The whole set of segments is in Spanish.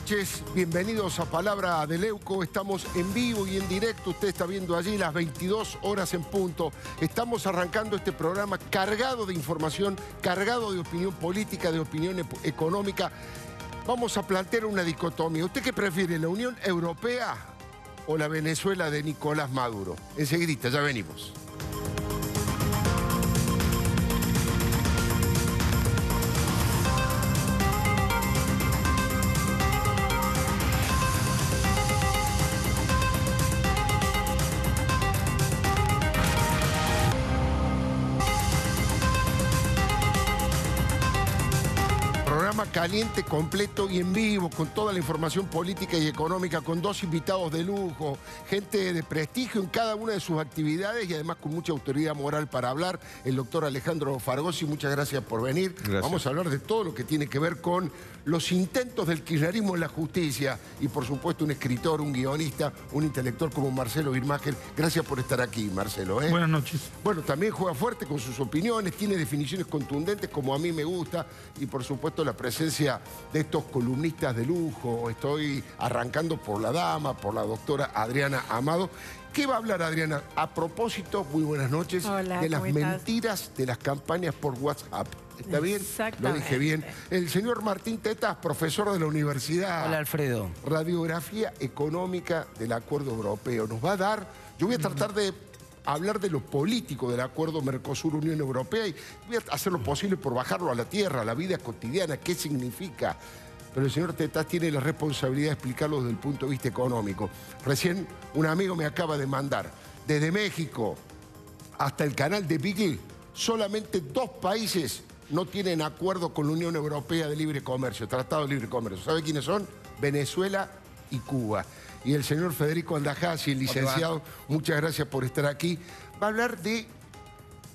noches, bienvenidos a Palabra de Leuco. Estamos en vivo y en directo, usted está viendo allí las 22 horas en punto. Estamos arrancando este programa cargado de información, cargado de opinión política, de opinión económica. Vamos a plantear una dicotomía. ¿Usted qué prefiere, la Unión Europea o la Venezuela de Nicolás Maduro? Enseguidita, ya venimos. completo y en vivo, con toda la información política y económica, con dos invitados de lujo, gente de prestigio en cada una de sus actividades y además con mucha autoridad moral para hablar, el doctor Alejandro Fargosi, muchas gracias por venir. Vamos a hablar de todo lo que tiene que ver con los intentos del kirchnerismo en la justicia y por supuesto un escritor, un guionista, un intelectual como Marcelo Birmacher. Gracias por estar aquí, Marcelo. ¿eh? Buenas noches. Bueno, también juega fuerte con sus opiniones, tiene definiciones contundentes como a mí me gusta y por supuesto la presencia de estos columnistas de lujo. Estoy arrancando por la dama, por la doctora Adriana Amado. ¿Qué va a hablar Adriana? A propósito, muy buenas noches, de las mentiras de las campañas por WhatsApp. ¿Está bien? Lo dije bien. El señor Martín Tetas, profesor de la Universidad. Hola, Alfredo. Radiografía económica del Acuerdo Europeo. Nos va a dar... Yo voy a tratar de hablar de lo político del acuerdo Mercosur-Unión Europea y voy a hacer lo posible por bajarlo a la tierra, a la vida cotidiana, qué significa. Pero el señor Tetas tiene la responsabilidad de explicarlo desde el punto de vista económico. Recién un amigo me acaba de mandar, desde México hasta el canal de Bigel, solamente dos países no tienen acuerdo con la Unión Europea de Libre Comercio, Tratado de Libre Comercio. ¿Sabe quiénes son? Venezuela y Cuba. Y el señor Federico Andajasi, licenciado, muchas gracias por estar aquí. Va a hablar de,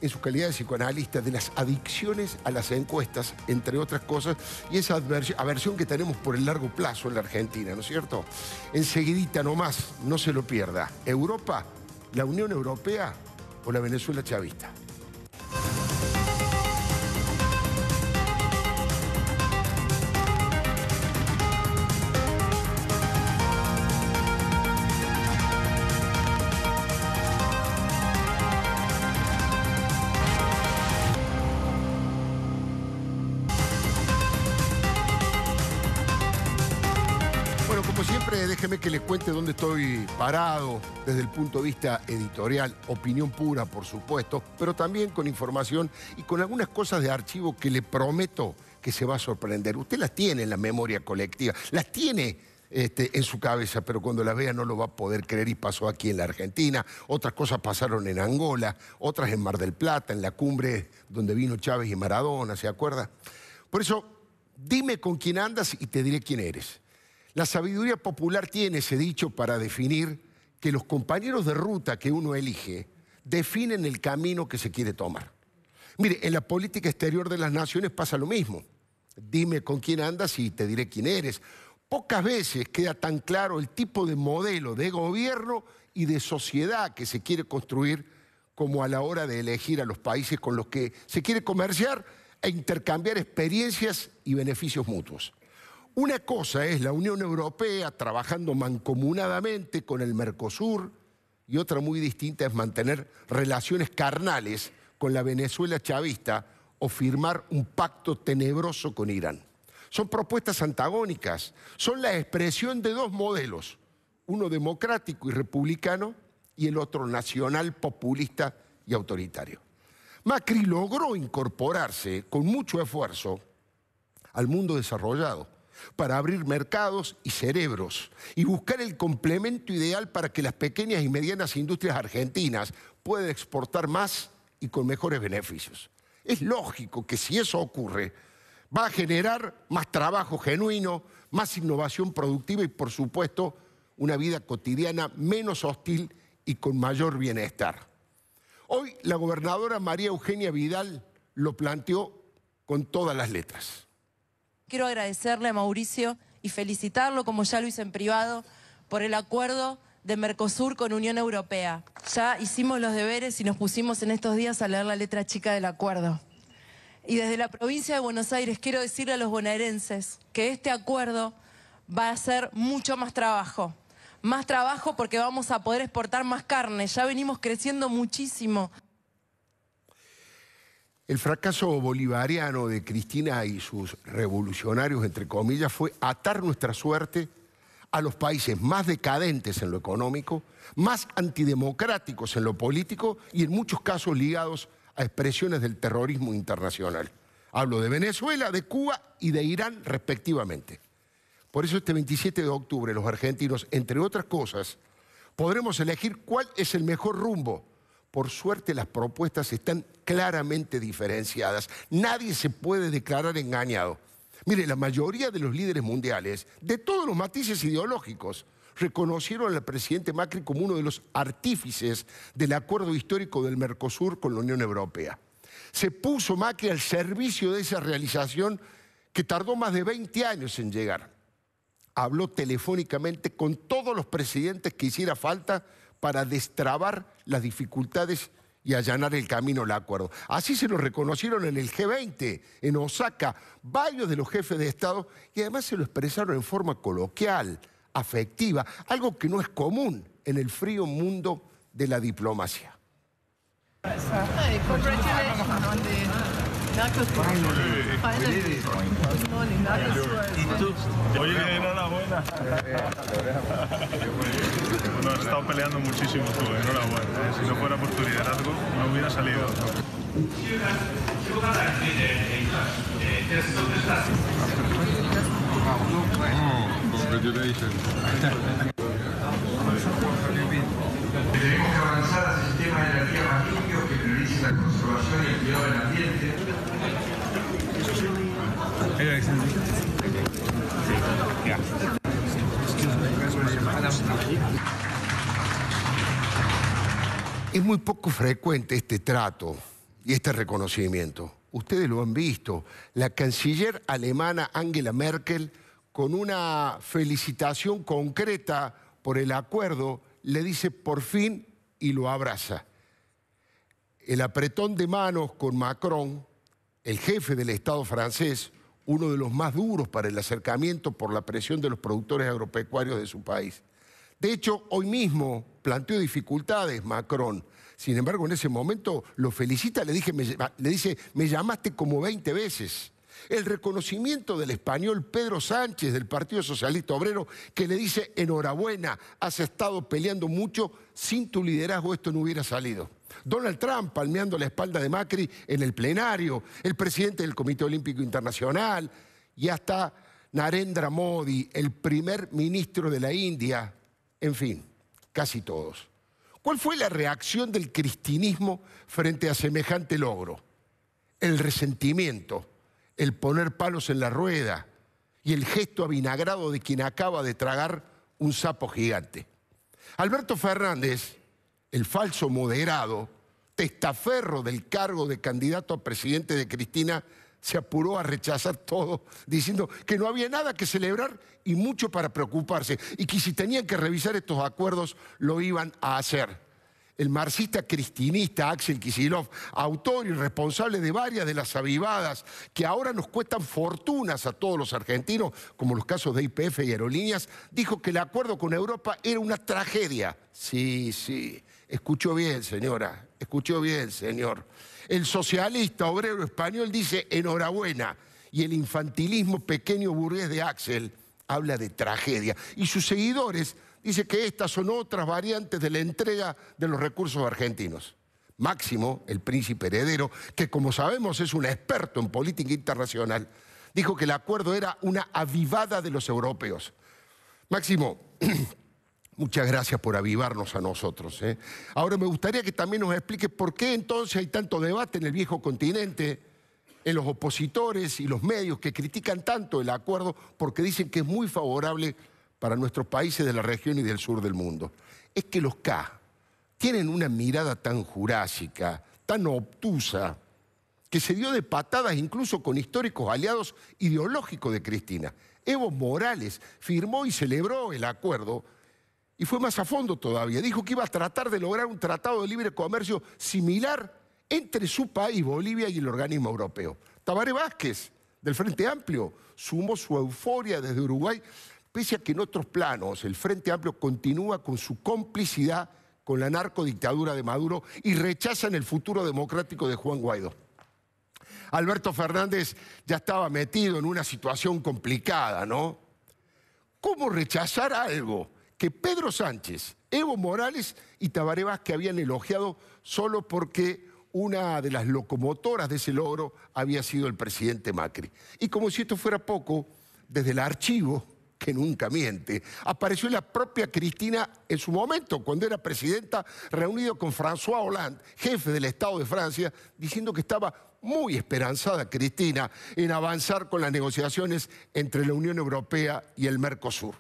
en su calidad de psicoanalista, de las adicciones a las encuestas, entre otras cosas, y esa aversión que tenemos por el largo plazo en la Argentina, ¿no es cierto? Enseguidita nomás, no se lo pierda. Europa, la Unión Europea o la Venezuela chavista. estoy parado desde el punto de vista editorial, opinión pura, por supuesto, pero también con información y con algunas cosas de archivo que le prometo que se va a sorprender. Usted las tiene en la memoria colectiva, las tiene este, en su cabeza, pero cuando las vea no lo va a poder creer y pasó aquí en la Argentina. Otras cosas pasaron en Angola, otras en Mar del Plata, en la cumbre donde vino Chávez y Maradona, ¿se acuerda? Por eso, dime con quién andas y te diré quién eres. La sabiduría popular tiene ese dicho para definir que los compañeros de ruta que uno elige definen el camino que se quiere tomar. Mire, en la política exterior de las naciones pasa lo mismo. Dime con quién andas y te diré quién eres. Pocas veces queda tan claro el tipo de modelo de gobierno y de sociedad que se quiere construir como a la hora de elegir a los países con los que se quiere comerciar e intercambiar experiencias y beneficios mutuos. Una cosa es la Unión Europea trabajando mancomunadamente con el Mercosur y otra muy distinta es mantener relaciones carnales con la Venezuela chavista o firmar un pacto tenebroso con Irán. Son propuestas antagónicas, son la expresión de dos modelos, uno democrático y republicano y el otro nacional, populista y autoritario. Macri logró incorporarse con mucho esfuerzo al mundo desarrollado, para abrir mercados y cerebros y buscar el complemento ideal para que las pequeñas y medianas industrias argentinas puedan exportar más y con mejores beneficios. Es lógico que si eso ocurre, va a generar más trabajo genuino, más innovación productiva y, por supuesto, una vida cotidiana menos hostil y con mayor bienestar. Hoy la gobernadora María Eugenia Vidal lo planteó con todas las letras. Quiero agradecerle a Mauricio y felicitarlo, como ya lo hice en privado, por el acuerdo de Mercosur con Unión Europea. Ya hicimos los deberes y nos pusimos en estos días a leer la letra chica del acuerdo. Y desde la provincia de Buenos Aires quiero decirle a los bonaerenses que este acuerdo va a ser mucho más trabajo. Más trabajo porque vamos a poder exportar más carne. Ya venimos creciendo muchísimo. El fracaso bolivariano de Cristina y sus revolucionarios, entre comillas, fue atar nuestra suerte a los países más decadentes en lo económico, más antidemocráticos en lo político y en muchos casos ligados a expresiones del terrorismo internacional. Hablo de Venezuela, de Cuba y de Irán respectivamente. Por eso este 27 de octubre los argentinos, entre otras cosas, podremos elegir cuál es el mejor rumbo por suerte las propuestas están claramente diferenciadas. Nadie se puede declarar engañado. Mire, la mayoría de los líderes mundiales, de todos los matices ideológicos, reconocieron al presidente Macri como uno de los artífices del acuerdo histórico del Mercosur con la Unión Europea. Se puso Macri al servicio de esa realización que tardó más de 20 años en llegar. Habló telefónicamente con todos los presidentes que hiciera falta para destrabar las dificultades y allanar el camino al acuerdo. Así se lo reconocieron en el G20, en Osaka, varios de los jefes de Estado, y además se lo expresaron en forma coloquial, afectiva, algo que no es común en el frío mundo de la diplomacia not just finally. buena. It was No, estado peleando muchísimo tú, enhorabuena. Si no fuera por tu liderazgo, no hubiera salido. Oh, Tenemos que avanzar a sistemas de energía más limpios que prioricen la conservación y el cuidado del ambiente. Es muy poco frecuente este trato y este reconocimiento. Ustedes lo han visto. La canciller alemana Angela Merkel, con una felicitación concreta por el acuerdo, le dice por fin y lo abraza. El apretón de manos con Macron el jefe del Estado francés, uno de los más duros para el acercamiento por la presión de los productores agropecuarios de su país. De hecho, hoy mismo planteó dificultades Macron. Sin embargo, en ese momento lo felicita, le, dice, me llamaste como 20 veces. El reconocimiento del español Pedro Sánchez del Partido Socialista Obrero, que le dice, enhorabuena, has estado peleando mucho, sin tu liderazgo esto no hubiera salido. Donald Trump palmeando la espalda de Macri en el plenario, el presidente del Comité Olímpico Internacional y hasta Narendra Modi, el primer ministro de la India, en fin, casi todos. ¿Cuál fue la reacción del cristinismo frente a semejante logro? El resentimiento, el poner palos en la rueda y el gesto avinagrado de quien acaba de tragar un sapo gigante. Alberto Fernández, el falso moderado, testaferro del cargo de candidato a presidente de Cristina, se apuró a rechazar todo, diciendo que no había nada que celebrar y mucho para preocuparse, y que si tenían que revisar estos acuerdos, lo iban a hacer. El marxista cristinista Axel Kisilov, autor y responsable de varias de las avivadas que ahora nos cuestan fortunas a todos los argentinos, como los casos de IPF y aerolíneas, dijo que el acuerdo con Europa era una tragedia. Sí, sí, escuchó bien, señora, Escuchó bien, señor. El socialista obrero español dice enhorabuena y el infantilismo pequeño burgués de Axel habla de tragedia. Y sus seguidores dicen que estas son otras variantes de la entrega de los recursos argentinos. Máximo, el príncipe heredero, que como sabemos es un experto en política internacional, dijo que el acuerdo era una avivada de los europeos. Máximo, Muchas gracias por avivarnos a nosotros. ¿eh? Ahora me gustaría que también nos explique por qué entonces hay tanto debate en el viejo continente, en los opositores y los medios que critican tanto el acuerdo porque dicen que es muy favorable para nuestros países de la región y del sur del mundo. Es que los K tienen una mirada tan jurásica, tan obtusa, que se dio de patadas incluso con históricos aliados ideológicos de Cristina. Evo Morales firmó y celebró el acuerdo y fue más a fondo todavía. Dijo que iba a tratar de lograr un tratado de libre comercio similar entre su país, Bolivia, y el organismo europeo. Tabaré Vázquez, del Frente Amplio, sumó su euforia desde Uruguay, pese a que en otros planos el Frente Amplio continúa con su complicidad con la narcodictadura de Maduro y rechazan el futuro democrático de Juan Guaidó. Alberto Fernández ya estaba metido en una situación complicada, ¿no? ¿Cómo rechazar algo que Pedro Sánchez, Evo Morales y Tabaré que habían elogiado solo porque una de las locomotoras de ese logro había sido el presidente Macri. Y como si esto fuera poco, desde el archivo, que nunca miente, apareció la propia Cristina en su momento, cuando era presidenta, reunido con François Hollande, jefe del Estado de Francia, diciendo que estaba muy esperanzada Cristina en avanzar con las negociaciones entre la Unión Europea y el Mercosur.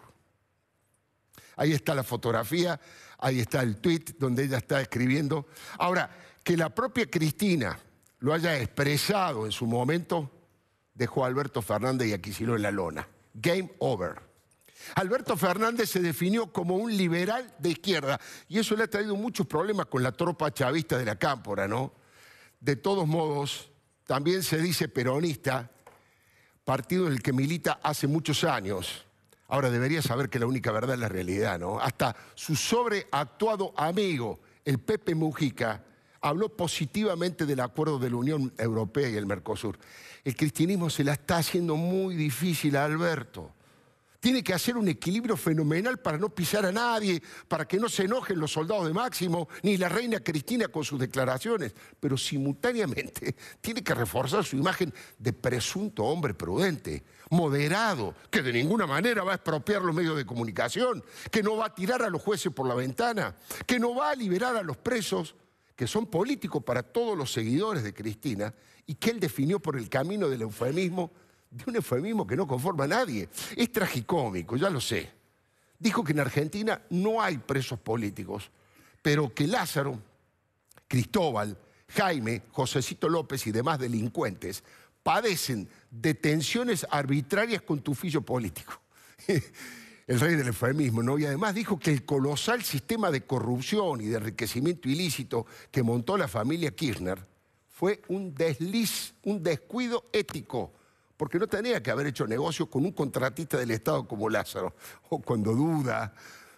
Ahí está la fotografía, ahí está el tweet donde ella está escribiendo. Ahora, que la propia Cristina lo haya expresado en su momento, dejó a Alberto Fernández y a lo en la lona. Game over. Alberto Fernández se definió como un liberal de izquierda y eso le ha traído muchos problemas con la tropa chavista de la cámpora, ¿no? De todos modos, también se dice peronista, partido del que milita hace muchos años. Ahora debería saber que la única verdad es la realidad, ¿no? Hasta su sobreactuado amigo, el Pepe Mujica, habló positivamente del acuerdo de la Unión Europea y el Mercosur. El cristianismo se la está haciendo muy difícil a Alberto tiene que hacer un equilibrio fenomenal para no pisar a nadie, para que no se enojen los soldados de Máximo, ni la reina Cristina con sus declaraciones, pero simultáneamente tiene que reforzar su imagen de presunto hombre prudente, moderado, que de ninguna manera va a expropiar los medios de comunicación, que no va a tirar a los jueces por la ventana, que no va a liberar a los presos que son políticos para todos los seguidores de Cristina y que él definió por el camino del eufemismo de un eufemismo que no conforma a nadie. Es tragicómico, ya lo sé. Dijo que en Argentina no hay presos políticos, pero que Lázaro, Cristóbal, Jaime, Josecito López y demás delincuentes padecen detenciones arbitrarias con tufillo político. el rey del eufemismo, ¿no? Y además dijo que el colosal sistema de corrupción y de enriquecimiento ilícito que montó la familia Kirchner fue un desliz, un descuido ético porque no tenía que haber hecho negocios con un contratista del Estado como Lázaro, o cuando duda,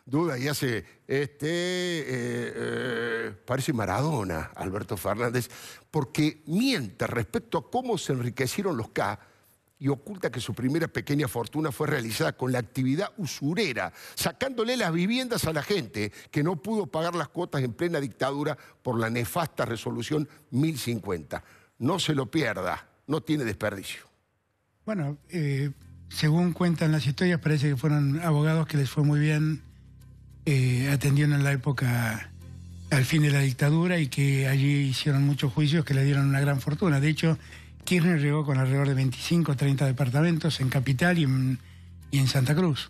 duda y hace, este, eh, eh, parece Maradona, Alberto Fernández, porque miente respecto a cómo se enriquecieron los K y oculta que su primera pequeña fortuna fue realizada con la actividad usurera, sacándole las viviendas a la gente que no pudo pagar las cuotas en plena dictadura por la nefasta resolución 1050. No se lo pierda, no tiene desperdicio. Bueno, eh, según cuentan las historias, parece que fueron abogados que les fue muy bien, eh, atendiendo en la época al fin de la dictadura y que allí hicieron muchos juicios que le dieron una gran fortuna. De hecho, Kirchner llegó con alrededor de 25 o 30 departamentos en Capital y en, Santa Cruz.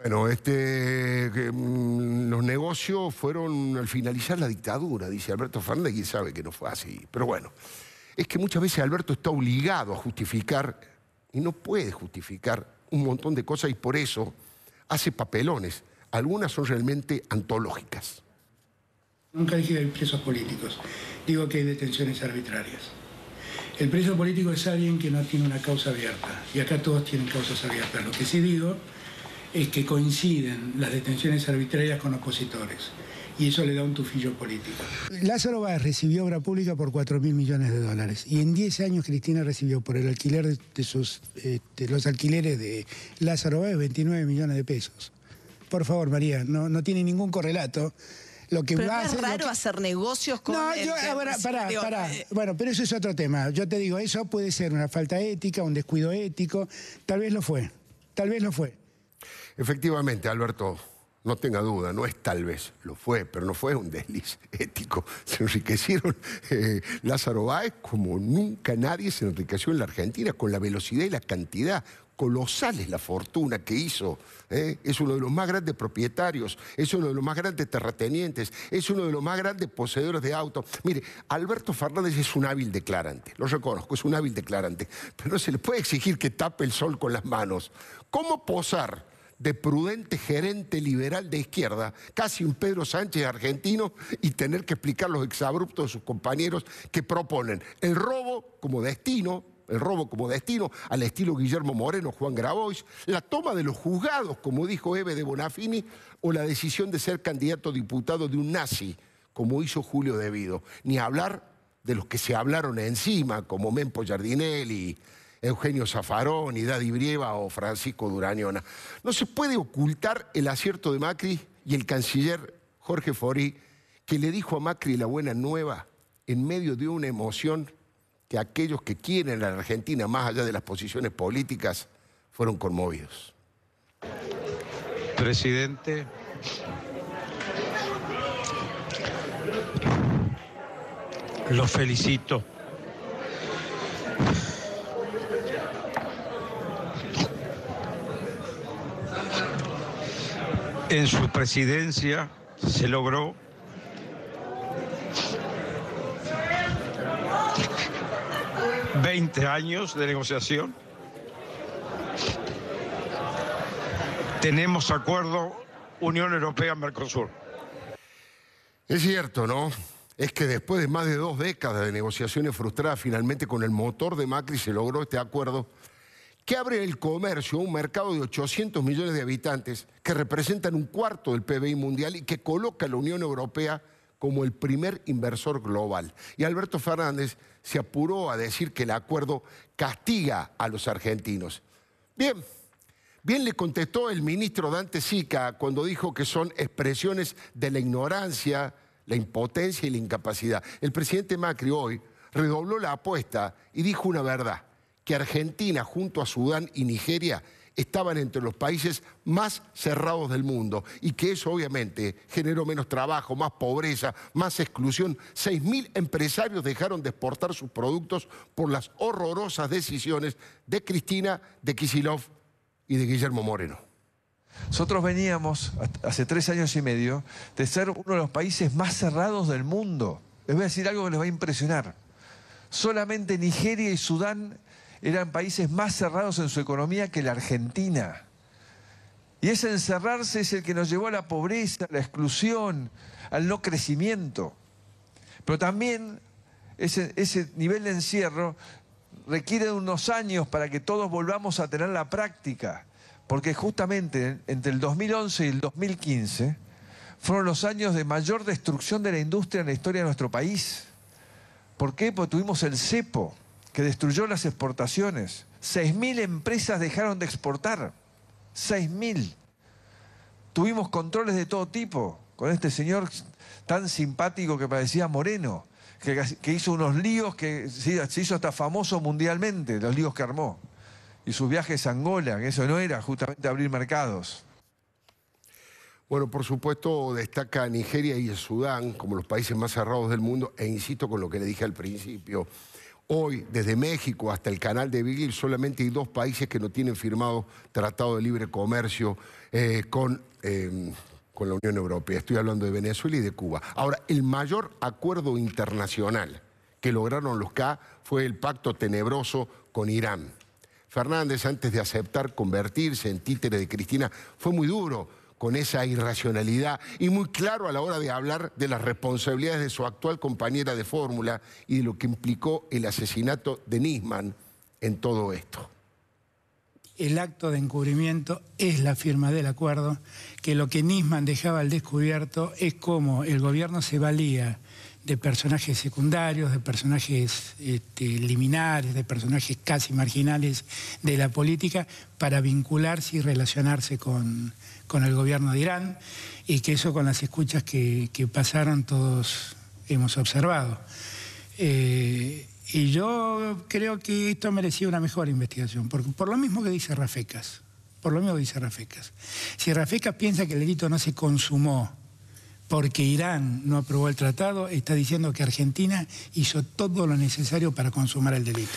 Bueno, este, mm, los negocios fueron al finalizar la dictadura, dice Alberto Fernández, y sabe que no fue así, pero bueno es que muchas veces Alberto está obligado a justificar y no puede justificar un montón de cosas y por eso hace papelones. Algunas son realmente antológicas. Nunca dije que hay presos políticos, digo que hay detenciones arbitrarias. El preso político es alguien que no tiene una causa abierta, y acá todos tienen causas abiertas. Lo que sí digo es que coinciden las detenciones arbitrarias con opositores y eso le da un tufillo político. Lázaro Báez recibió obra pública por 4 mil millones de dólares y en 10 años Cristina recibió por el alquiler de, sus, este, los alquileres de Lázaro Báez 29 millones de pesos. Por favor, María, no, no tiene ningún correlato lo que pero va es hacer, raro hacer negocios con no yo ah, pará, pará. Eh, bueno pero eso es otro tema yo te digo eso puede ser una falta ética un descuido ético tal vez lo fue tal vez lo fue efectivamente Alberto no tenga duda, no es tal vez, lo fue, pero no fue un desliz ético. Se enriquecieron eh, Lázaro Báez como nunca nadie se enriqueció en la Argentina, con la velocidad y la cantidad. Colosal es la fortuna que hizo. ¿eh? Es uno de los más grandes propietarios, es uno de los más grandes terratenientes, es uno de los más grandes poseedores de autos. Mire, Alberto Fernández es un hábil declarante, lo reconozco, es un hábil declarante, pero no se le puede exigir que tape el sol con las manos. ¿Cómo posar? de prudente gerente liberal de izquierda, casi un Pedro Sánchez argentino, y tener que explicar los exabruptos de sus compañeros que proponen el robo como destino el robo como destino, al estilo Guillermo Moreno, Juan Grabois, la toma de los juzgados, como dijo Eve de Bonafini, o la decisión de ser candidato a diputado de un nazi, como hizo Julio Devido. Ni hablar de los que se hablaron encima, como Mempo Giardinelli, Eugenio Zafarón, Daddy Brieva o Francisco Durañona. No se puede ocultar el acierto de Macri y el canciller Jorge Fori, que le dijo a Macri la buena nueva en medio de una emoción que aquellos que quieren a la Argentina, más allá de las posiciones políticas, fueron conmovidos. Presidente, lo felicito. En su presidencia se logró ...20 años de negociación. Tenemos acuerdo Unión Europea-Mercosur. Es cierto, ¿no? Es que después de más de dos décadas de negociaciones frustradas, finalmente con el motor de Macri se logró este acuerdo que abre el comercio a un mercado de 800 millones de habitantes que representan un cuarto del PBI mundial y que coloca a la Unión Europea como el primer inversor global. Y Alberto Fernández se apuró a decir que el acuerdo castiga a los argentinos. Bien, bien le contestó el ministro Dante Sica cuando dijo que son expresiones de la ignorancia, la impotencia y la incapacidad. El presidente Macri hoy redobló la apuesta y dijo una verdad que Argentina junto a Sudán y Nigeria estaban entre los países más cerrados del mundo y que eso obviamente generó menos trabajo, más pobreza, más exclusión. 6.000 empresarios dejaron de exportar sus productos por las horrorosas decisiones de Cristina, de Kisilov y de Guillermo Moreno. Nosotros veníamos hace tres años y medio de ser uno de los países más cerrados del mundo. Les voy a decir algo que les va a impresionar. Solamente Nigeria y Sudán eran países más cerrados en su economía que la Argentina. Y ese encerrarse es el que nos llevó a la pobreza, a la exclusión, al no crecimiento. Pero también ese, nivel de encierro requiere de unos años para que todos volvamos a tener la práctica, porque justamente entre el 2011 y el 2015 fueron los años de mayor destrucción de la industria en la historia de nuestro país. ¿Por qué? Porque tuvimos el cepo que destruyó las exportaciones. 6.000 empresas dejaron de exportar. 6.000. Tuvimos controles de todo tipo con este señor tan simpático que parecía Moreno, que, hizo unos líos que se, hizo hasta famoso mundialmente, los líos que armó. Y sus viajes a Angola, que eso no era justamente abrir mercados. Bueno, por supuesto, destaca Nigeria y el Sudán como los países más cerrados del mundo, e insisto con lo que le dije al principio, Hoy, desde México hasta el canal de Vigil, solamente hay dos países que no tienen firmado tratado de libre comercio eh, con, em, con la Unión Europea. Estoy hablando de Venezuela y de Cuba. Ahora, el mayor acuerdo internacional que lograron los K fue el pacto tenebroso con Irán. Fernández, antes de aceptar convertirse en títere de Cristina, fue muy duro con esa irracionalidad y muy claro a la hora de hablar de las responsabilidades de su actual compañera de fórmula y de lo que implicó el asesinato de Nisman en todo esto. El acto de encubrimiento es la firma del acuerdo, que lo que Nisman dejaba al descubierto es cómo el gobierno se valía de personajes secundarios, de personajes este, liminares, de personajes casi marginales de la política para vincularse y relacionarse con, con el gobierno de Irán y que eso con las escuchas que, pasaron todos hemos observado. Eh, y yo creo que esto merecía una mejor investigación, por, por lo mismo que dice Rafecas, por lo mismo que dice Rafecas. Si Rafecas piensa que el delito no se consumó porque Irán no aprobó el tratado, está diciendo que Argentina hizo todo lo necesario para consumar el delito.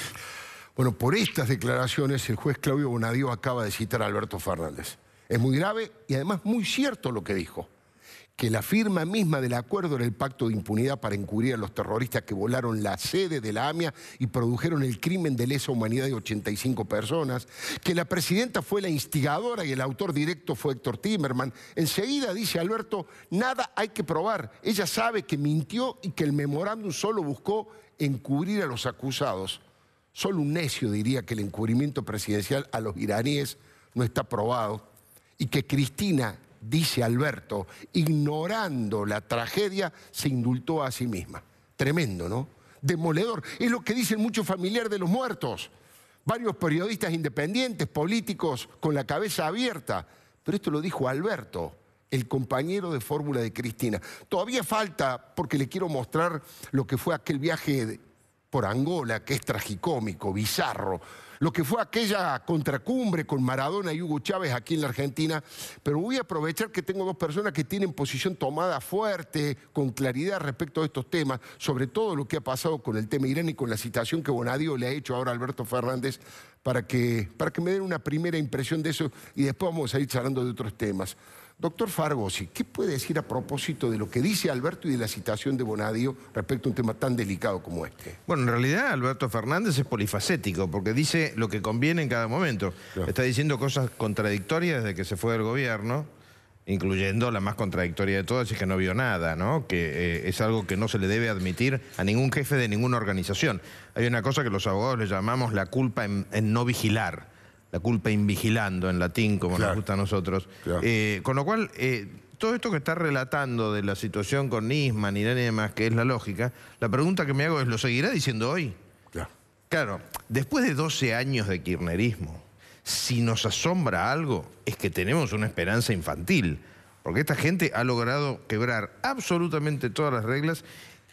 Bueno, por estas declaraciones el juez Claudio Bonadío acaba de citar a Alberto Fernández. Es muy grave y además muy cierto lo que dijo, que la firma misma del acuerdo era el pacto de impunidad para encubrir a los terroristas que volaron la sede de la AMIA y produjeron el crimen de lesa humanidad de 85 personas, que la presidenta fue la instigadora y el autor directo fue Héctor Timerman. Enseguida dice Alberto, nada hay que probar, ella sabe que mintió y que el memorándum solo buscó encubrir a los acusados. Solo un necio diría que el encubrimiento presidencial a los iraníes no está probado y que Cristina, dice Alberto, ignorando la tragedia, se indultó a sí misma. Tremendo, ¿no? Demoledor. Es lo que dicen muchos familiar de los muertos, varios periodistas independientes, políticos con la cabeza abierta. Pero esto lo dijo Alberto, el compañero de fórmula de Cristina. Todavía falta, porque le quiero mostrar lo que fue aquel viaje por Angola, que es tragicómico, bizarro lo que fue aquella contracumbre con Maradona y Hugo Chávez aquí en la Argentina, pero voy a aprovechar que tengo dos personas que tienen posición tomada fuerte, con claridad respecto a estos temas, sobre todo lo que ha pasado con el tema Irán y con la citación que Bonadio le ha hecho ahora a Alberto Fernández para que, para que me den una primera impresión de eso y después vamos a ir charlando de otros temas. Doctor Fargosi, ¿qué puede decir a propósito de lo que dice Alberto y de la citación de Bonadio respecto a un tema tan delicado como este? Bueno, en realidad Alberto Fernández es polifacético porque dice lo que conviene en cada momento. Está diciendo cosas contradictorias desde que se fue del gobierno, incluyendo la más contradictoria de todas, es que no vio nada, ¿no? Que eh, es algo que no se le debe admitir a ningún jefe de ninguna organización. Hay una cosa que los abogados le llamamos la culpa en no vigilar la culpa invigilando en latín, como nos gusta a nosotros. Eh, con lo cual, eh, todo esto que está relatando de la situación con Nisman, y demás, que es la lógica, la pregunta que me hago es, ¿lo seguirá diciendo hoy? Claro. después de 12 años de kirchnerismo, si nos asombra algo, es que tenemos una esperanza infantil. Porque esta gente ha logrado quebrar absolutamente todas las reglas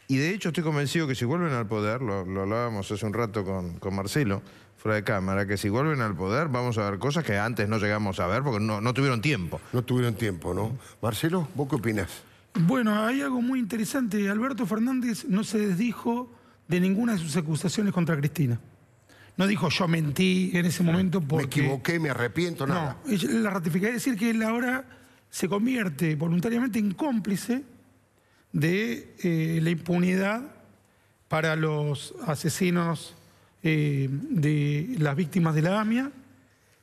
y de hecho estoy convencido que si vuelven al poder, lo, hablábamos hace un rato con, con Marcelo, fuera de cámara, que si vuelven al poder vamos a ver cosas que antes no llegamos a ver porque no, no tuvieron tiempo. No tuvieron tiempo, ¿no? Marcelo, ¿vos qué opinas? Bueno, hay algo muy interesante. Alberto Fernández no se desdijo de ninguna de sus acusaciones contra Cristina. No dijo yo mentí en ese momento porque... Me equivoqué, me arrepiento, nada. No, la Es decir que él ahora se convierte voluntariamente en cómplice de eh, la impunidad para los asesinos eh, de las víctimas de la AMIA,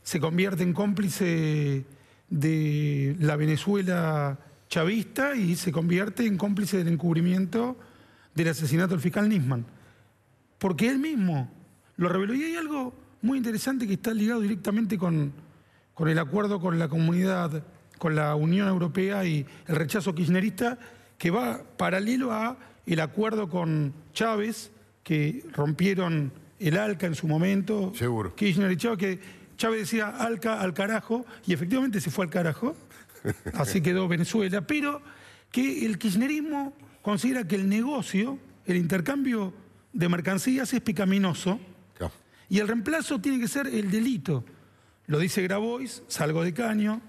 se convierte en cómplice de la Venezuela chavista y se convierte en cómplice del encubrimiento del asesinato del fiscal Nisman. Porque él mismo lo reveló. Y hay algo muy interesante que está ligado directamente con, con el acuerdo con la comunidad, con la Unión Europea y el rechazo kirchnerista, que va paralelo a el acuerdo con Chávez, que rompieron el ALCA en su momento. Kirchner y Chávez, que Chávez decía ALCA al carajo, y efectivamente se fue al carajo, así quedó Venezuela, pero que el kirchnerismo considera que el negocio, el intercambio de mercancías es picaminoso y el reemplazo tiene que ser el delito. Lo dice Grabois, salgo de caño,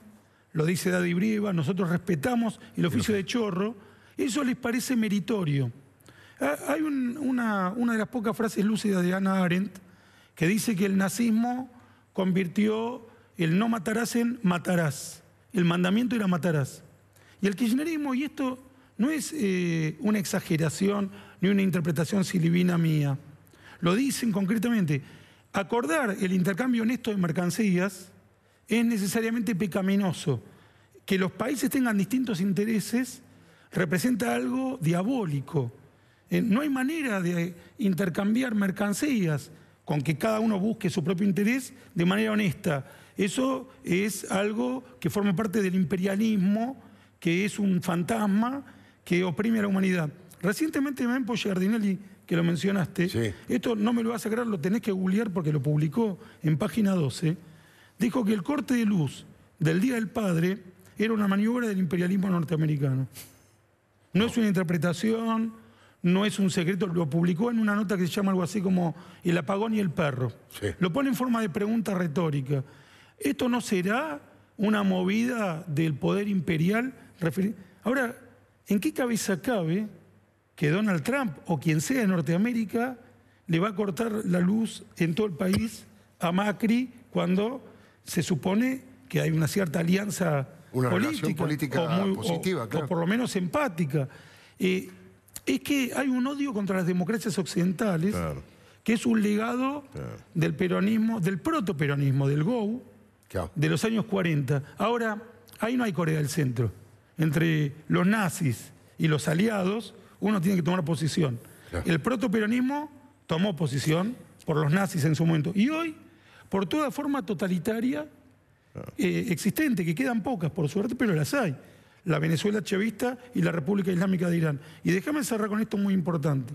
lo dice Daddy Brieva, nosotros respetamos el oficio de chorro, eso les parece meritorio. Eh, hay una, de las pocas frases lúcidas de Ana Arendt que dice que el nazismo convirtió el no matarás en matarás. El mandamiento era matarás. Y el kirchnerismo, y esto no es eh, una exageración ni una interpretación silivina mía, lo dicen concretamente, acordar el intercambio honesto de mercancías es necesariamente pecaminoso. Que los países tengan distintos intereses representa algo diabólico. Eh, no hay manera de intercambiar mercancías con que cada uno busque su propio interés de manera honesta. Eso es algo que forma parte del imperialismo, que es un fantasma que oprime a la humanidad. Recientemente Mempo Giardinelli, que lo mencionaste, esto no me lo vas a sacar, lo tenés que googlear porque lo publicó en página 12, dijo que el corte de luz del Día del Padre era una maniobra del imperialismo norteamericano. No es una interpretación, no es un secreto, lo publicó en una nota que se llama algo así como El apagón y el perro. Lo pone en forma de pregunta retórica. ¿Esto no será una movida del poder imperial? Ahora, ¿en qué cabeza cabe que Donald Trump o quien sea de Norteamérica le va a cortar la luz en todo el país a Macri cuando se supone que hay una cierta alianza política, política o muy, positiva, por lo menos empática? Eh, es que hay un odio contra las democracias occidentales, que es un legado del peronismo, del protoperonismo, del GO, de los años 40. Ahora, ahí no hay Corea del Centro. Entre los nazis y los aliados, uno tiene que tomar posición. El protoperonismo tomó posición por los nazis en su momento. Y hoy, por toda forma totalitaria eh, existente, que quedan pocas, por suerte, pero las hay la Venezuela chavista y la República Islámica de Irán. Y déjame cerrar con esto muy importante.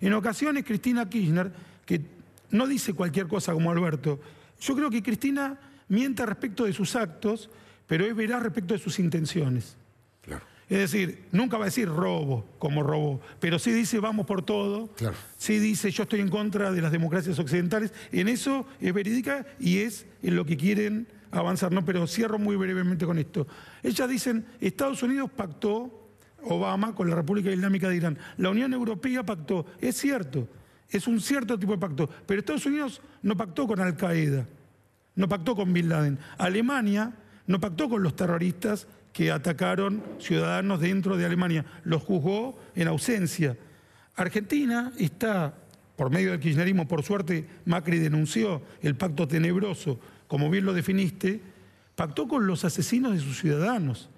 En ocasiones Cristina Kirchner, que no dice cualquier cosa como Alberto, yo creo que Cristina miente respecto de sus actos, pero es veraz respecto de sus intenciones. Claro. Es decir, nunca va a decir robo como robo, pero sí dice vamos por todo, claro. sí dice yo estoy en contra de las democracias occidentales, en eso es verídica y es en lo que quieren avanzar, ¿no? pero cierro muy brevemente con esto. Ellas dicen, Estados Unidos pactó, Obama, con la República Islámica de Irán, la Unión Europea pactó, es cierto, es un cierto tipo de pacto, pero Estados Unidos no pactó con Al Qaeda, no pactó con Bin Laden, Alemania no pactó con los terroristas que atacaron ciudadanos dentro de Alemania, los juzgó en ausencia. Argentina está, por medio del kirchnerismo, por suerte, Macri denunció el pacto tenebroso como bien lo definiste, pactó con los asesinos de sus ciudadanos.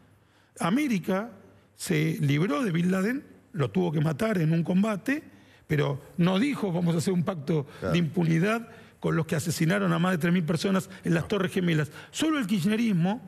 América se libró de Bin Laden, lo tuvo que matar en un combate, pero no dijo vamos a hacer un pacto de impunidad con los que asesinaron a más de 3.000 personas en las Torres Gemelas. Solo el kirchnerismo,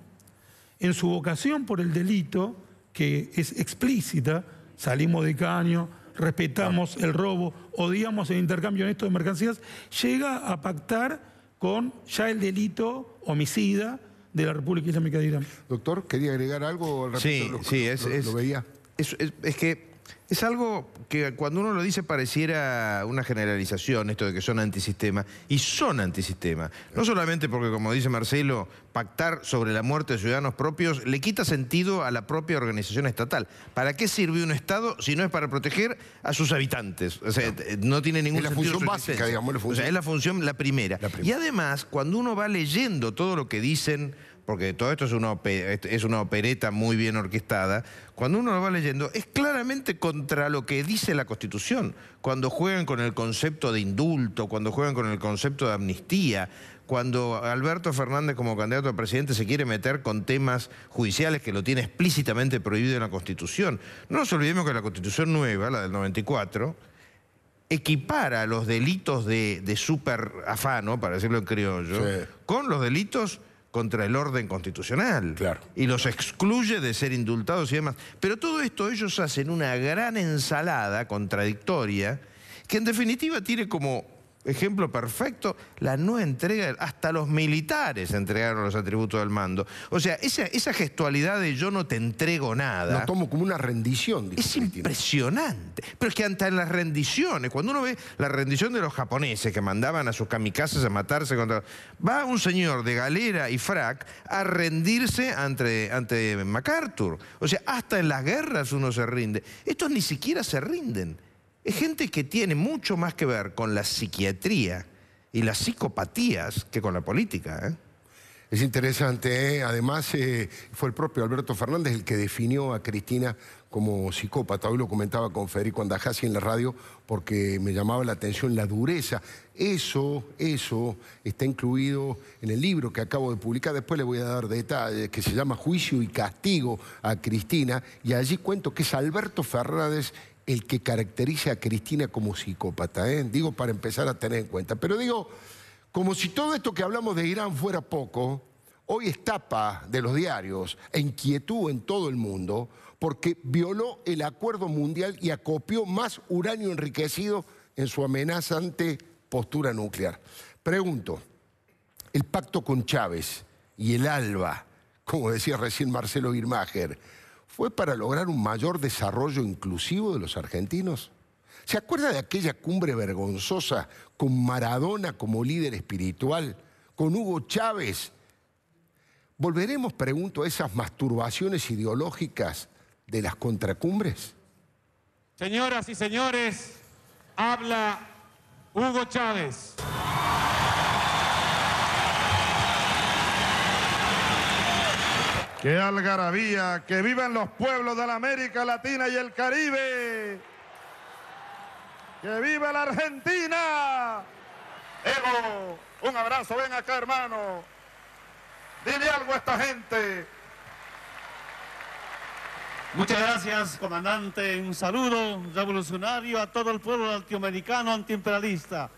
en su vocación por el delito, que es explícita, salimos de caño, respetamos el robo, odiamos el intercambio honesto de mercancías, llega a pactar con ya el delito homicida de la República Islámica de Irán. Doctor, ¿quería agregar algo al respecto? Sí, sí, es, que es algo que cuando uno lo dice pareciera una generalización, esto de que son antisistema, y son antisistema. No solamente porque, como dice Marcelo, pactar sobre la muerte de ciudadanos propios le quita sentido a la propia organización estatal. ¿Para qué sirve un Estado si no es para proteger a sus habitantes? O sea, no, tiene ninguna función básica, es la función la primera. Y además, cuando uno va leyendo todo lo que dicen porque todo esto es una, es una opereta muy bien orquestada, cuando uno lo va leyendo, es claramente contra lo que dice la Constitución. Cuando juegan con el concepto de indulto, cuando juegan con el concepto de amnistía, cuando Alberto Fernández como candidato a presidente se quiere meter con temas judiciales que lo tiene explícitamente prohibido en la Constitución. No nos olvidemos que la Constitución nueva, la del 94, equipara los delitos de, de superafano, para decirlo en criollo, con los delitos contra el orden constitucional. Claro. Y los excluye de ser indultados y demás. Pero todo esto ellos hacen una gran ensalada contradictoria que en definitiva tiene como ejemplo perfecto, la no entrega, hasta los militares entregaron los atributos del mando. O sea, esa, gestualidad de yo no te entrego nada. Lo tomo como una rendición. es impresionante. Pero es que hasta en las rendiciones, cuando uno ve la rendición de los japoneses que mandaban a sus kamikazes a matarse contra... Va un señor de galera y frac a rendirse ante, ante MacArthur. O sea, hasta en las guerras uno se rinde. Estos ni siquiera se rinden es gente que tiene mucho más que ver con la psiquiatría y las psicopatías que con la política. ¿eh? Es interesante, ¿eh? además eh, fue el propio Alberto Fernández el que definió a Cristina como psicópata. Hoy lo comentaba con Federico Andajasi en la radio porque me llamaba la atención la dureza. Eso, eso está incluido en el libro que acabo de publicar, después le voy a dar detalles, que se llama Juicio y Castigo a Cristina, y allí cuento que es Alberto Fernández el que caracteriza a Cristina como psicópata, ¿eh? digo para empezar a tener en cuenta. Pero digo, como si todo esto que hablamos de Irán fuera poco, hoy es de los diarios e inquietud en todo el mundo porque violó el acuerdo mundial y acopió más uranio enriquecido en su amenazante postura nuclear. Pregunto, el pacto con Chávez y el ALBA, como decía recién Marcelo Birmacher, fue para lograr un mayor desarrollo inclusivo de los argentinos. ¿Se acuerda de aquella cumbre vergonzosa con Maradona como líder espiritual, con Hugo Chávez? ¿Volveremos, pregunto, a esas masturbaciones ideológicas de las contracumbres? Señoras y señores, habla Hugo Chávez. ¡Qué algarabía! ¡Que vivan los pueblos de la América Latina y el Caribe! ¡Que viva la Argentina! Evo, un abrazo, ven acá hermano. Dile algo a esta gente. Muchas gracias, comandante. Un saludo revolucionario a todo el pueblo latinoamericano antiimperialista.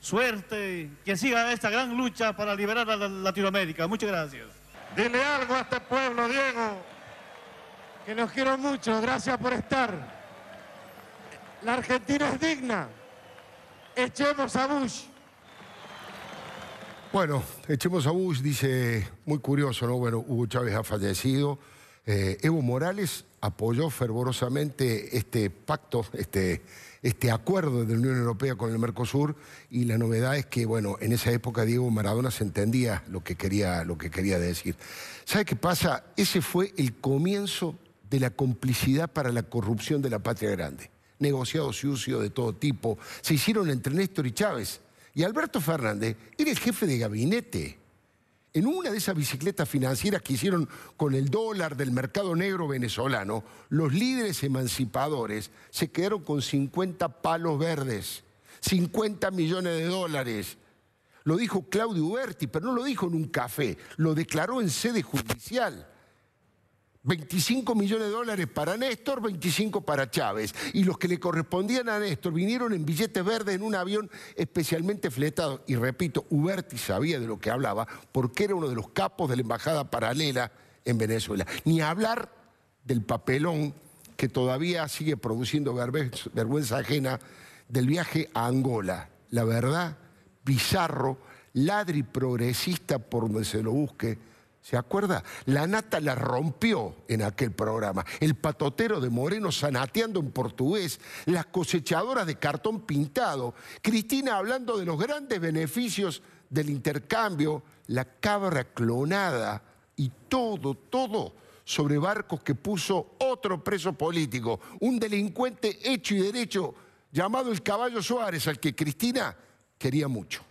Suerte, que siga esta gran lucha para liberar a Latinoamérica. Muchas gracias. Dile algo a este pueblo, Diego. Que nos quiero mucho, gracias por estar. La Argentina es digna. Echemos a Bush. Bueno, echemos a Bush, dice, muy curioso, ¿no? Bueno, Hugo Chávez ha fallecido. Eh, Evo Morales apoyó fervorosamente este pacto, este, este acuerdo de la Unión Europea con el Mercosur y la novedad es que, bueno, en esa época Diego Maradona se entendía lo que quería, lo que quería decir. ¿Sabe qué pasa? Ese fue el comienzo de la complicidad para la corrupción de la patria grande. Negociados sucios de todo tipo. Se hicieron entre Néstor y Chávez. Y Alberto Fernández era el jefe de gabinete. En una de esas bicicletas financieras que hicieron con el dólar del mercado negro venezolano, los líderes emancipadores se quedaron con 50 palos verdes, 50 millones de dólares. Lo dijo Claudio Uberti, pero no lo dijo en un café, lo declaró en sede judicial. 25 millones de dólares para Néstor, 25 para Chávez. Y los que le correspondían a Néstor vinieron en billetes verdes en un avión especialmente fletado. Y repito, Huberti sabía de lo que hablaba porque era uno de los capos de la embajada paralela en Venezuela. Ni hablar del papelón que todavía sigue produciendo vergüenza ajena del viaje a Angola. La verdad, bizarro, ladri progresista por donde se lo busque ¿Se acuerda? La nata la rompió en aquel programa. El patotero de Moreno zanateando en portugués, las cosechadoras de cartón pintado, Cristina hablando de los grandes beneficios del intercambio, la cabra clonada y todo, todo sobre barcos que puso otro preso político, un delincuente hecho y derecho llamado el Caballo Suárez, al que Cristina quería mucho.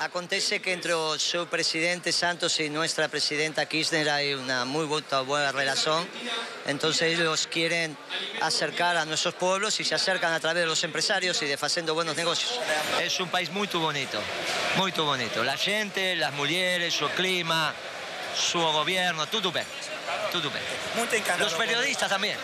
Acontece que entre su presidente Santos y nuestra presidenta Kirchner hay una muy buena, relación, entonces ellos quieren acercar a nuestros pueblos y se acercan a través de los empresarios y de haciendo buenos negocios. Es un país muy bonito, muy bonito. La gente, las mujeres, su clima, su gobierno, todo bien. Todo Los periodistas también.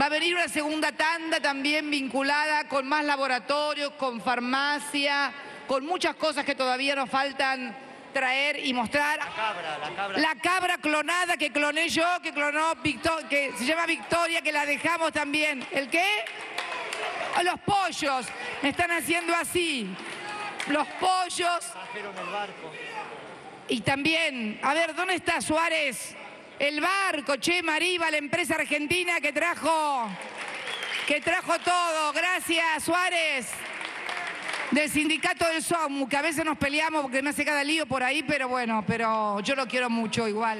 Va a venir una segunda tanda también vinculada con más laboratorios, con farmacia con muchas cosas que todavía nos faltan traer y mostrar. La cabra, la cabra. La cabra clonada que cloné yo, que clonó Victoria, que se llama Victoria, que la dejamos también. ¿El qué? Los pollos. Me están haciendo así. Los pollos. el barco. Y también, a ver, ¿dónde está Suárez? El barco, che, Mariva, la empresa argentina que trajo, que trajo todo. Gracias, Suárez del sindicato del SOAMU, que a veces nos peleamos porque no hace cada lío por ahí, pero bueno, pero yo lo quiero mucho igual.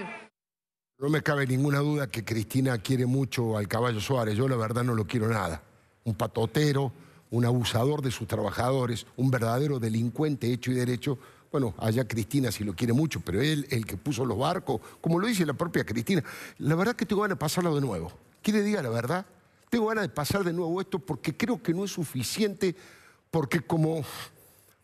No me cabe ninguna duda que Cristina quiere mucho al caballo Suárez, yo la verdad no lo quiero nada. Un patotero, un abusador de sus trabajadores, un verdadero delincuente hecho y derecho. Bueno, allá Cristina sí lo quiere mucho, pero él, el que puso los barcos, como lo dice la propia Cristina, la verdad que tengo ganas de pasarlo de nuevo. ¿Quiere le diga la verdad? Tengo ganas de pasar de nuevo esto porque creo que no es suficiente porque como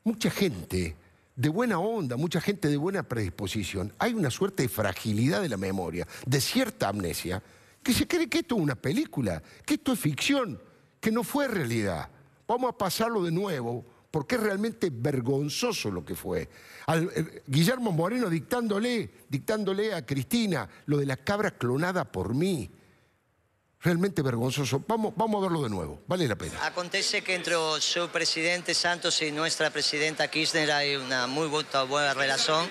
mucha gente de buena onda, mucha gente de buena predisposición, hay una suerte de fragilidad de la memoria, de cierta amnesia, que se cree que esto es una película, que esto es ficción, que no fue realidad. Vamos a pasarlo de nuevo, porque es realmente vergonzoso lo que fue. Eh, Guillermo Moreno dictándole, dictándole a Cristina lo de la cabra clonada por mí realmente vergonzoso. Vamos, vamos a verlo de nuevo, vale la pena. Acontece que entre su presidente Santos y nuestra presidenta Kirchner hay una muy buena, relación.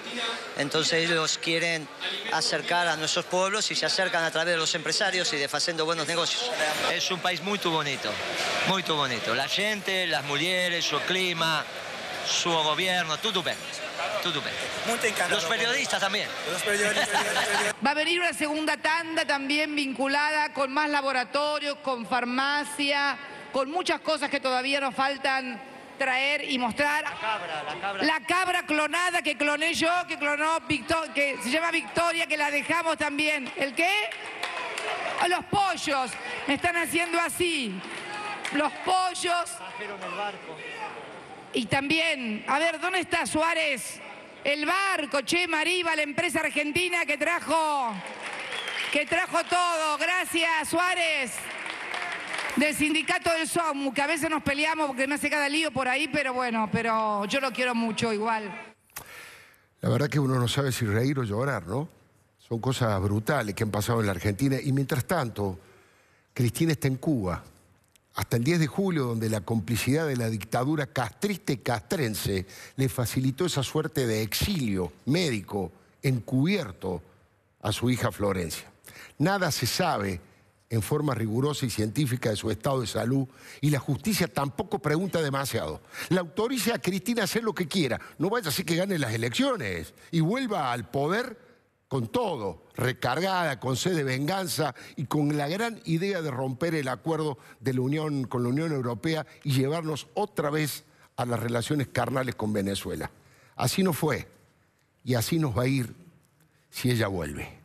Entonces ellos quieren acercar a nuestros pueblos y se acercan a través de los empresarios y de haciendo buenos negocios. Es un país muy bonito, muy bonito. La gente, las mujeres, su clima. Su gobierno, todo bien, todo bien. Los periodistas también. Va a venir una segunda tanda también vinculada con más laboratorios, con farmacia, con muchas cosas que todavía nos faltan traer y mostrar. La cabra, la cabra. La cabra clonada que cloné yo, que clonó Victoria, que se llama Victoria, que la dejamos también. ¿El qué? Oh, los pollos. Me están haciendo así. Los pollos. Y también, a ver, ¿dónde está Suárez? El barco, che, Mariba, la empresa argentina que trajo, que trajo todo. Gracias, Suárez. Del sindicato del SOMU, que a veces nos peleamos porque me hace cada lío por ahí, pero bueno, pero yo lo quiero mucho igual. La verdad que uno no sabe si reír o llorar, ¿no? Son cosas brutales que han pasado en la Argentina. Y mientras tanto, Cristina está en Cuba hasta el 10 de julio, donde la complicidad de la dictadura castriste castrense le facilitó esa suerte de exilio médico encubierto a su hija Florencia. Nada se sabe en forma rigurosa y científica de su estado de salud y la justicia tampoco pregunta demasiado. La autoriza a Cristina a hacer lo que quiera, no vaya a ser que gane las elecciones y vuelva al poder con todo, recargada, con sed de venganza y con la gran idea de romper el acuerdo de la Unión con la Unión Europea y llevarnos otra vez a las relaciones carnales con Venezuela. Así no fue y así nos va a ir si ella vuelve.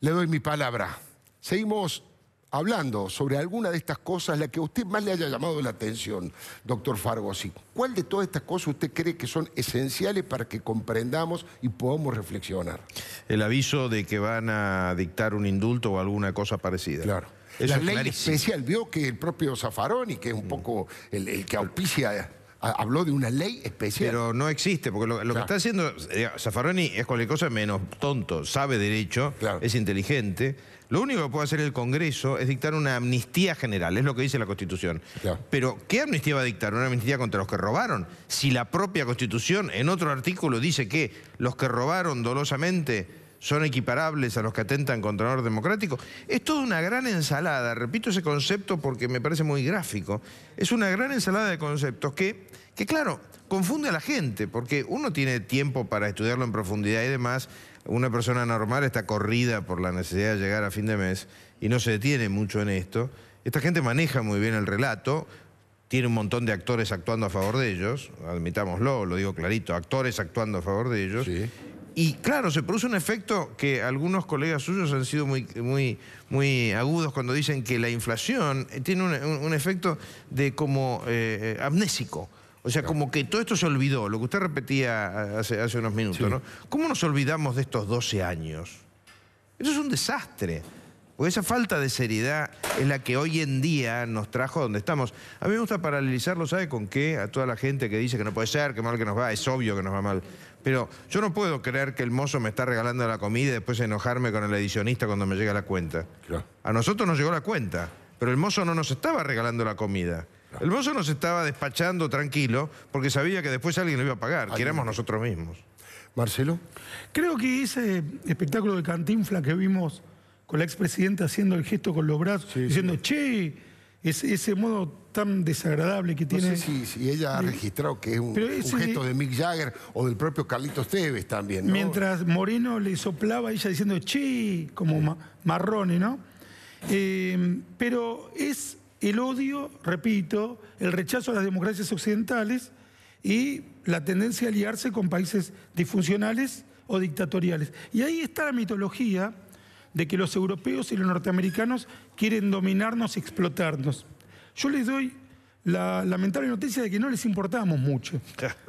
Le doy mi palabra. Seguimos hablando sobre alguna de estas cosas, la que a usted más le haya llamado la atención, doctor Fargosi. ¿Cuál de todas estas cosas usted cree que son esenciales para que comprendamos y podamos reflexionar? El aviso de que van a dictar un indulto o alguna cosa parecida. Claro. la ley especial, vio que el propio Zaffaroni, que es un mm. poco el, que auspicia habló de una ley especial. Pero no existe, porque lo, que está haciendo eh, Zaffaroni es cualquier cosa menos tonto, sabe derecho, es inteligente. Lo único que puede hacer el Congreso es dictar una amnistía general, es lo que dice la Constitución. Pero, ¿qué amnistía va a dictar? ¿Una amnistía contra los que robaron? Si la propia Constitución en otro artículo dice que los que robaron dolosamente son equiparables a los que atentan contra el orden democrático. Es toda una gran ensalada, repito ese concepto porque me parece muy gráfico, es una gran ensalada de conceptos que, que claro, confunde a la gente, porque uno tiene tiempo para estudiarlo en profundidad y demás, una persona normal está corrida por la necesidad de llegar a fin de mes y no se detiene mucho en esto. Esta gente maneja muy bien el relato, tiene un montón de actores actuando a favor de ellos, admitámoslo, lo digo clarito, actores actuando a favor de ellos. Y claro, se produce un efecto que algunos colegas suyos han sido muy, muy, muy agudos cuando dicen que la inflación tiene un, efecto de como eh, eh amnésico. O sea, como que todo esto se olvidó, lo que usted repetía hace, unos minutos, ¿no? ¿Cómo nos olvidamos de estos 12 años? Eso es un desastre. Porque esa falta de seriedad es la que hoy en día nos trajo donde estamos. A mí me gusta paralelizarlo, ¿sabe con qué? A toda la gente que dice que no puede ser, que mal que nos va, es obvio que nos va mal. Pero yo no puedo creer que el mozo me está regalando la comida y después enojarme con el edicionista cuando me llega la cuenta. A nosotros nos llegó la cuenta, pero el mozo no nos estaba regalando la comida. El Bozo nos estaba despachando tranquilo porque sabía que después alguien lo iba a pagar, que éramos nosotros mismos. Marcelo. Creo que ese espectáculo de Cantinfla que vimos con la expresidenta haciendo el gesto con los brazos, diciendo, che, ese, modo tan desagradable que tiene... Sí, sí, si, ella ha registrado que es un, gesto de Mick Jagger o del propio Carlitos Tevez también, Mientras Moreno le soplaba, ella diciendo, che, como Marroni, marrone, ¿no? Eh, pero es el odio, repito, el rechazo a las democracias occidentales y la tendencia a aliarse con países disfuncionales o dictatoriales. Y ahí está la mitología de que los europeos y los norteamericanos quieren dominarnos y explotarnos. Yo les doy la lamentable noticia de que no les importamos mucho,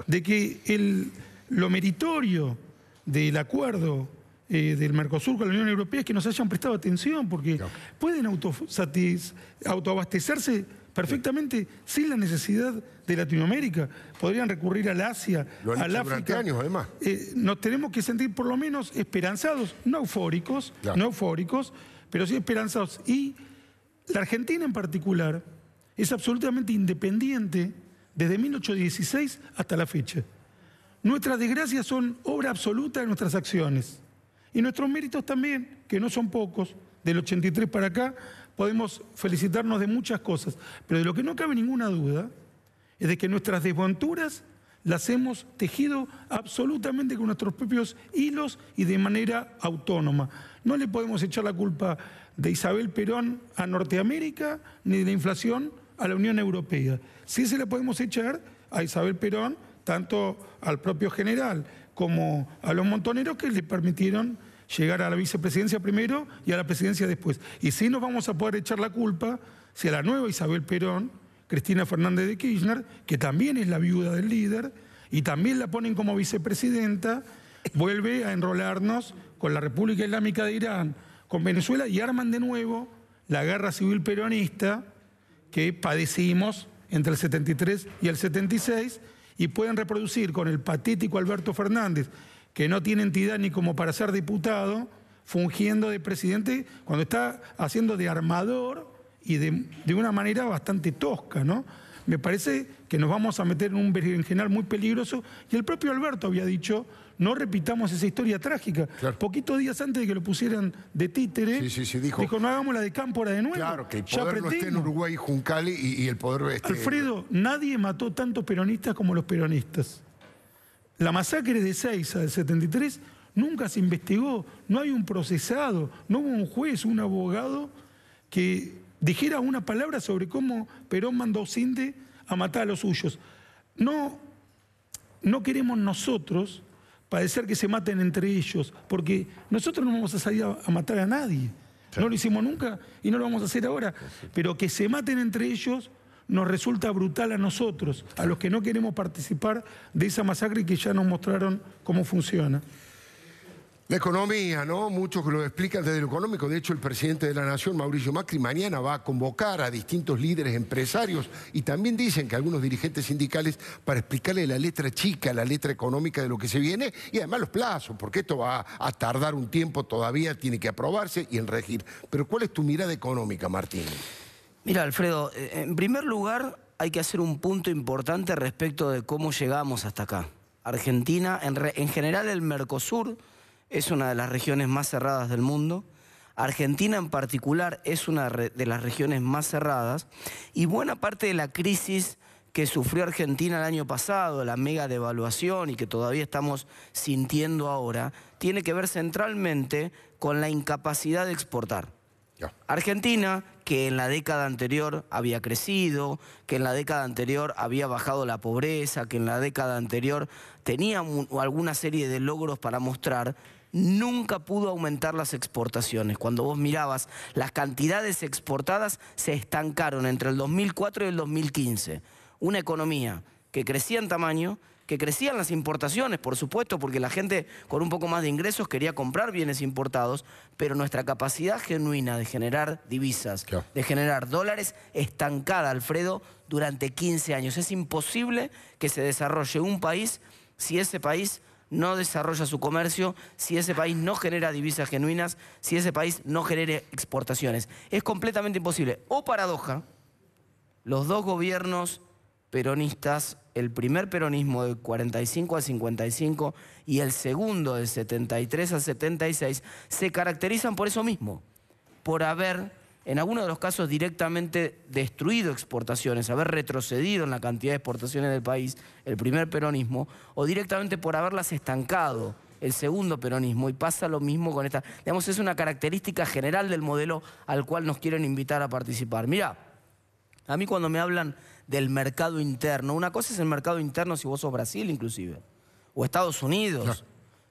de que lo meritorio del acuerdo eh, del Mercosur con la Unión Europea es que nos hayan prestado atención, porque pueden autoabastecerse perfectamente sin la necesidad de Latinoamérica. Podrían recurrir al Asia, al África. Eh, nos tenemos que sentir por lo menos esperanzados, no eufóricos, no eufóricos, pero sí esperanzados. Y la Argentina en particular es absolutamente independiente desde 1816 hasta la fecha. Nuestras desgracias son obra absoluta de nuestras acciones. Y nuestros méritos también, que no son pocos, del 83 para acá, podemos felicitarnos de muchas cosas, pero de lo que no cabe ninguna duda es de que nuestras desventuras las hemos tejido absolutamente con nuestros propios hilos y de manera autónoma. No le podemos echar la culpa de Isabel Perón a Norteamérica ni de la inflación a la Unión Europea. Sí se la podemos echar a Isabel Perón, tanto al propio general como a los montoneros que le permitieron llegar a la vicepresidencia primero y a la presidencia después. Y si nos vamos a poder echar la culpa si a la nueva Isabel Perón, Cristina Fernández de Kirchner, que también es la viuda del líder, y también la ponen como vicepresidenta, vuelve a enrolarnos con la República Islámica de Irán, con Venezuela, y arman de nuevo la guerra civil peronista que padecimos entre el 73 y el 76 y pueden reproducir con el patético Alberto Fernández, que no tiene entidad ni como para ser diputado, fungiendo de presidente cuando está haciendo de armador y de, una manera bastante tosca, ¿no? Me parece que nos vamos a meter en un berenjenal muy peligroso y el propio Alberto había dicho no repitamos esa historia trágica. Poquitos días antes de que lo pusieran de títere, dijo, no hagamos la de Cámpora de nuevo. Claro, que no en Uruguay, Juncali y, el poder... Este... Alfredo, nadie mató tantos peronistas como los peronistas. La masacre de Seiza del 73 nunca se investigó, no hay un procesado, no hubo un juez, un abogado que dijera una palabra sobre cómo Perón mandó a Cinde a matar a los suyos. No, no queremos nosotros padecer que se maten entre ellos, porque nosotros no vamos a salir a, matar a nadie. No lo hicimos nunca y no lo vamos a hacer ahora. Pero que se maten entre ellos nos resulta brutal a nosotros, a los que no queremos participar de esa masacre que ya nos mostraron cómo funciona. La economía, ¿no? Muchos lo explican desde lo económico. De hecho, el presidente de la Nación, Mauricio Macri, mañana va a convocar a distintos líderes empresarios y también dicen que algunos dirigentes sindicales para explicarle la letra chica, la letra económica de lo que se viene y además los plazos, porque esto va a tardar un tiempo todavía, tiene que aprobarse y en regir. Pero ¿cuál es tu mirada económica, Martín? Mira, Alfredo, eh, en primer lugar hay que hacer un punto importante respecto de cómo llegamos hasta acá. Argentina, en, en general el Mercosur es una de las regiones más cerradas del mundo. Argentina en particular es una de las regiones más cerradas y buena parte de la crisis que sufrió Argentina el año pasado, la mega devaluación y que todavía estamos sintiendo ahora, tiene que ver centralmente con la incapacidad de exportar. Argentina, que en la década anterior había crecido, que en la década anterior había bajado la pobreza, que en la década anterior tenía alguna serie de logros para mostrar, nunca pudo aumentar las exportaciones. Cuando vos mirabas, las cantidades exportadas se estancaron entre el 2004 y el 2015. Una economía que crecía en tamaño, que crecían las importaciones, por supuesto, porque la gente con un poco más de ingresos quería comprar bienes importados, pero nuestra capacidad genuina de generar divisas, de generar dólares, estancada, Alfredo, durante 15 años. Es imposible que se desarrolle un país si ese país no desarrolla su comercio, si ese país no genera divisas genuinas, si ese país no genere exportaciones. Es completamente imposible. O paradoja, los dos gobiernos peronistas, el primer peronismo de 45 a 55 y el segundo de 73 a 76, se caracterizan por eso mismo, por haber en algunos de los casos directamente destruido exportaciones, haber retrocedido en la cantidad de exportaciones del país, el primer peronismo, o directamente por haberlas estancado, el segundo peronismo, y pasa lo mismo con esta. Digamos, es una característica general del modelo al cual nos quieren invitar a participar. Mirá, a mí cuando me hablan del mercado interno, una cosa es el mercado interno si vos sos Brasil inclusive, o Estados Unidos,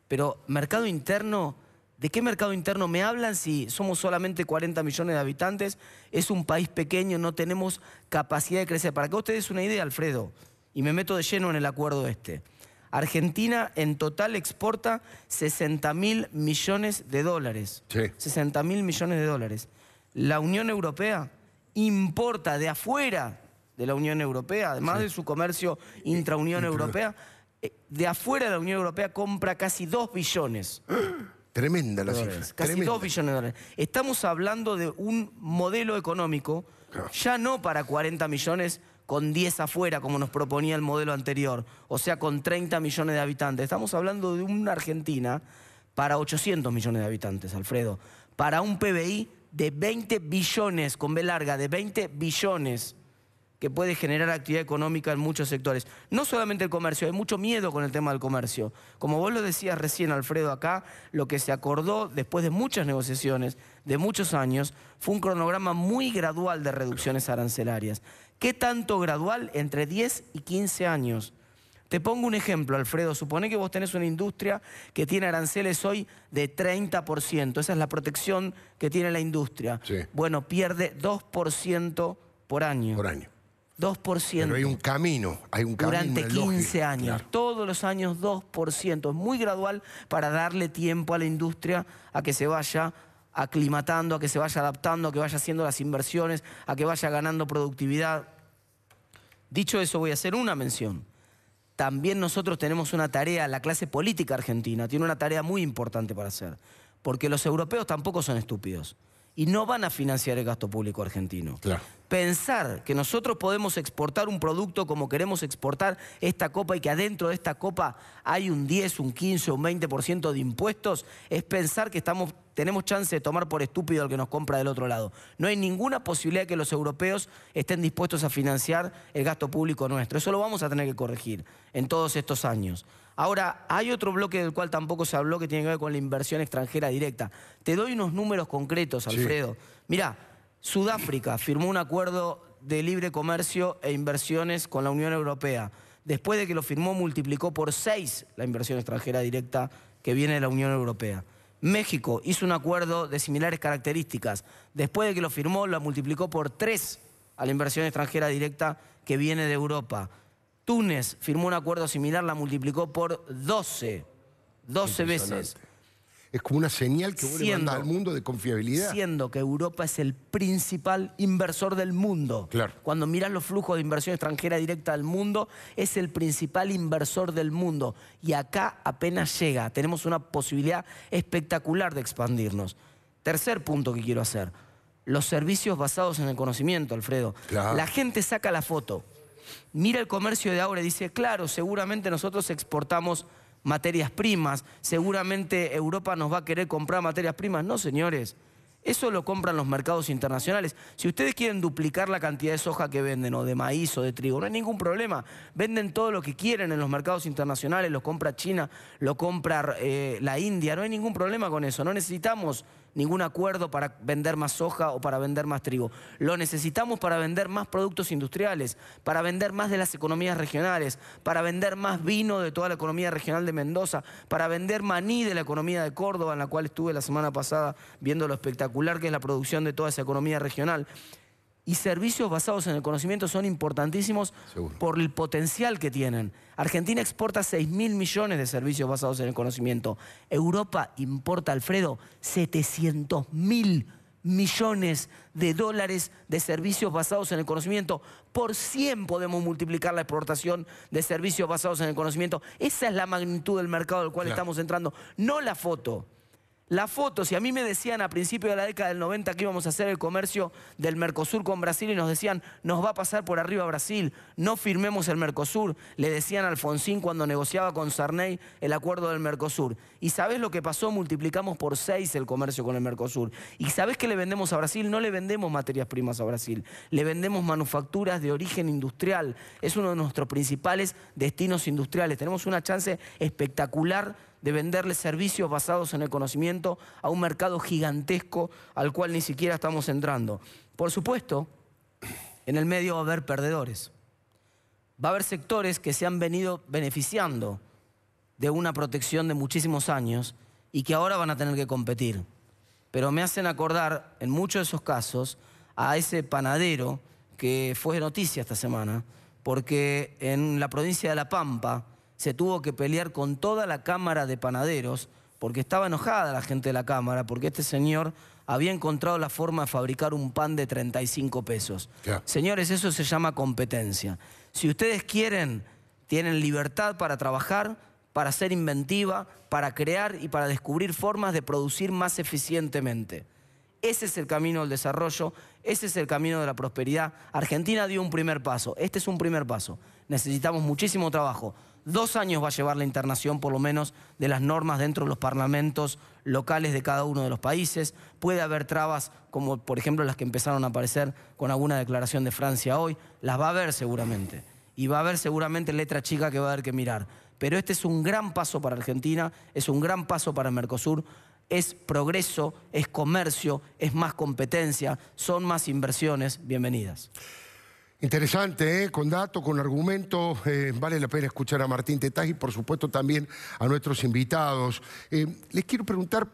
pero mercado interno ¿De qué mercado interno me hablan si somos solamente 40 millones de habitantes? Es un país pequeño, no tenemos capacidad de crecer. Para que ustedes una idea, Alfredo, y me meto de lleno en el acuerdo este. Argentina en total exporta 60 mil millones de dólares. Sí. 60 mil millones de dólares. La Unión Europea importa de afuera de la Unión Europea, además de su comercio intra Unión Europea, eh, de afuera de la Unión Europea compra casi 2 billones. Tremenda la cifra. Casi billones de dólares. Estamos hablando de un modelo económico, ya no para 40 millones con 10 afuera, como nos proponía el modelo anterior, o sea, con 30 millones de habitantes. Estamos hablando de una Argentina para 800 millones de habitantes, Alfredo, para un PBI de 20 billones, con B larga, de 20 billones que puede generar actividad económica en muchos sectores. No solamente el comercio, hay mucho miedo con el tema del comercio. Como vos lo decías recién, Alfredo, acá, lo que se acordó después de muchas negociaciones, de muchos años, fue un cronograma muy gradual de reducciones arancelarias. ¿Qué tanto gradual? Entre 10 y 15 años. Te pongo un ejemplo, Alfredo. Supone que vos tenés una industria que tiene aranceles hoy de 30%. Esa es la protección que tiene la industria. Bueno, pierde 2% por año. Por año. 2%. Pero hay un camino, hay un camino. Durante 15 años, todos los años 2%. Es muy gradual para darle tiempo a la industria a que se vaya aclimatando, a que se vaya adaptando, a que vaya haciendo las inversiones, a que vaya ganando productividad. Dicho eso, voy a hacer una mención. También nosotros tenemos una tarea, la clase política argentina tiene una tarea muy importante para hacer, porque los europeos tampoco son estúpidos y no van a financiar el gasto público argentino. Claro. Pensar que nosotros podemos exportar un producto como queremos exportar esta copa y que adentro de esta copa hay un 10, un 15, un 20% de impuestos, es pensar que estamos, tenemos chance de tomar por estúpido al que nos compra del otro lado. No hay ninguna posibilidad de que los europeos estén dispuestos a financiar el gasto público nuestro. Eso lo vamos a tener que corregir en todos estos años. Ahora, hay otro bloque del cual tampoco se habló que tiene que ver con la inversión extranjera directa. Te doy unos números concretos, Alfredo. Mira, Sudáfrica firmó un acuerdo de libre comercio e inversiones con la Unión Europea. Después de que lo firmó, multiplicó por seis la inversión extranjera directa que viene de la Unión Europea. México hizo un acuerdo de similares características. Después de que lo firmó, lo multiplicó por tres a la inversión extranjera directa que viene de Europa. Túnez firmó un acuerdo similar, la multiplicó por 12, 12 veces. Es como una señal que vos le al mundo de confiabilidad. Siendo que Europa es el principal inversor del mundo. Claro. Cuando miras los flujos de inversión extranjera directa al mundo, es el principal inversor del mundo. Y acá apenas llega. Tenemos una posibilidad espectacular de expandirnos. Tercer punto que quiero hacer. Los servicios basados en el conocimiento, Alfredo. La gente saca la foto mira el comercio de ahora y dice, claro, seguramente nosotros exportamos materias primas, seguramente Europa nos va a querer comprar materias primas. No, señores, eso lo compran los mercados internacionales. Si ustedes quieren duplicar la cantidad de soja que venden, o de maíz, o de trigo, no hay ningún problema. Venden todo lo que quieren en los mercados internacionales, lo compra China, lo compra eh, la India, no hay ningún problema con eso. No necesitamos ningún acuerdo para vender más soja o para vender más trigo. Lo necesitamos para vender más productos industriales, para vender más de las economías regionales, para vender más vino de toda la economía regional de Mendoza, para vender maní de la economía de Córdoba, en la cual estuve la semana pasada viendo lo espectacular que es la producción de toda esa economía regional y servicios basados en el conocimiento son importantísimos por el potencial que tienen. Argentina exporta 6 mil millones de servicios basados en el conocimiento. Europa importa, Alfredo, 700 mil millones de dólares de servicios basados en el conocimiento. Por 100 podemos multiplicar la exportación de servicios basados en el conocimiento. Esa es la magnitud del mercado al cual estamos entrando, no la foto. La foto, si a mí me decían a principio de la década del 90 que íbamos a hacer el comercio del Mercosur con Brasil y nos decían, nos va a pasar por arriba Brasil, no firmemos el Mercosur, le decían Alfonsín cuando negociaba con Sarney el acuerdo del Mercosur. ¿Y sabes lo que pasó? Multiplicamos por seis el comercio con el Mercosur. ¿Y sabes qué le vendemos a Brasil? No le vendemos materias primas a Brasil, le vendemos manufacturas de origen industrial. Es uno de nuestros principales destinos industriales. Tenemos una chance espectacular de venderle servicios basados en el conocimiento a un mercado gigantesco al cual ni siquiera estamos entrando. Por supuesto, en el medio va a haber perdedores. Va a haber sectores que se han venido beneficiando de una protección de muchísimos años y que ahora van a tener que competir. Pero me hacen acordar, en muchos de esos casos, a ese panadero que fue noticia esta semana, porque en la provincia de La Pampa, se tuvo que pelear con toda la Cámara de Panaderos, porque estaba enojada la gente de la Cámara, porque este señor había encontrado la forma de fabricar un pan de 35 pesos. Señores, eso se llama competencia. Si ustedes quieren, tienen libertad para trabajar, para ser inventiva, para crear y para descubrir formas de producir más eficientemente. Ese es el camino del desarrollo, ese es el camino de la prosperidad. Argentina dio un primer paso, este es un primer paso. Necesitamos muchísimo trabajo, Dos años va a llevar la internación, por lo menos, de las normas dentro de los parlamentos locales de cada uno de los países. Puede haber trabas, como por ejemplo las que empezaron a aparecer con alguna declaración de Francia hoy. Las va a haber seguramente. Y va a haber seguramente letra chica que va a haber que mirar. Pero este es un gran paso para Argentina, es un gran paso para Mercosur es progreso, es comercio, es más competencia, son más inversiones. Bienvenidas. Interesante, ¿eh? con datos, con argumentos, eh, vale la pena escuchar a Martín Tetaz y por supuesto también a nuestros invitados. Eh, les quiero preguntar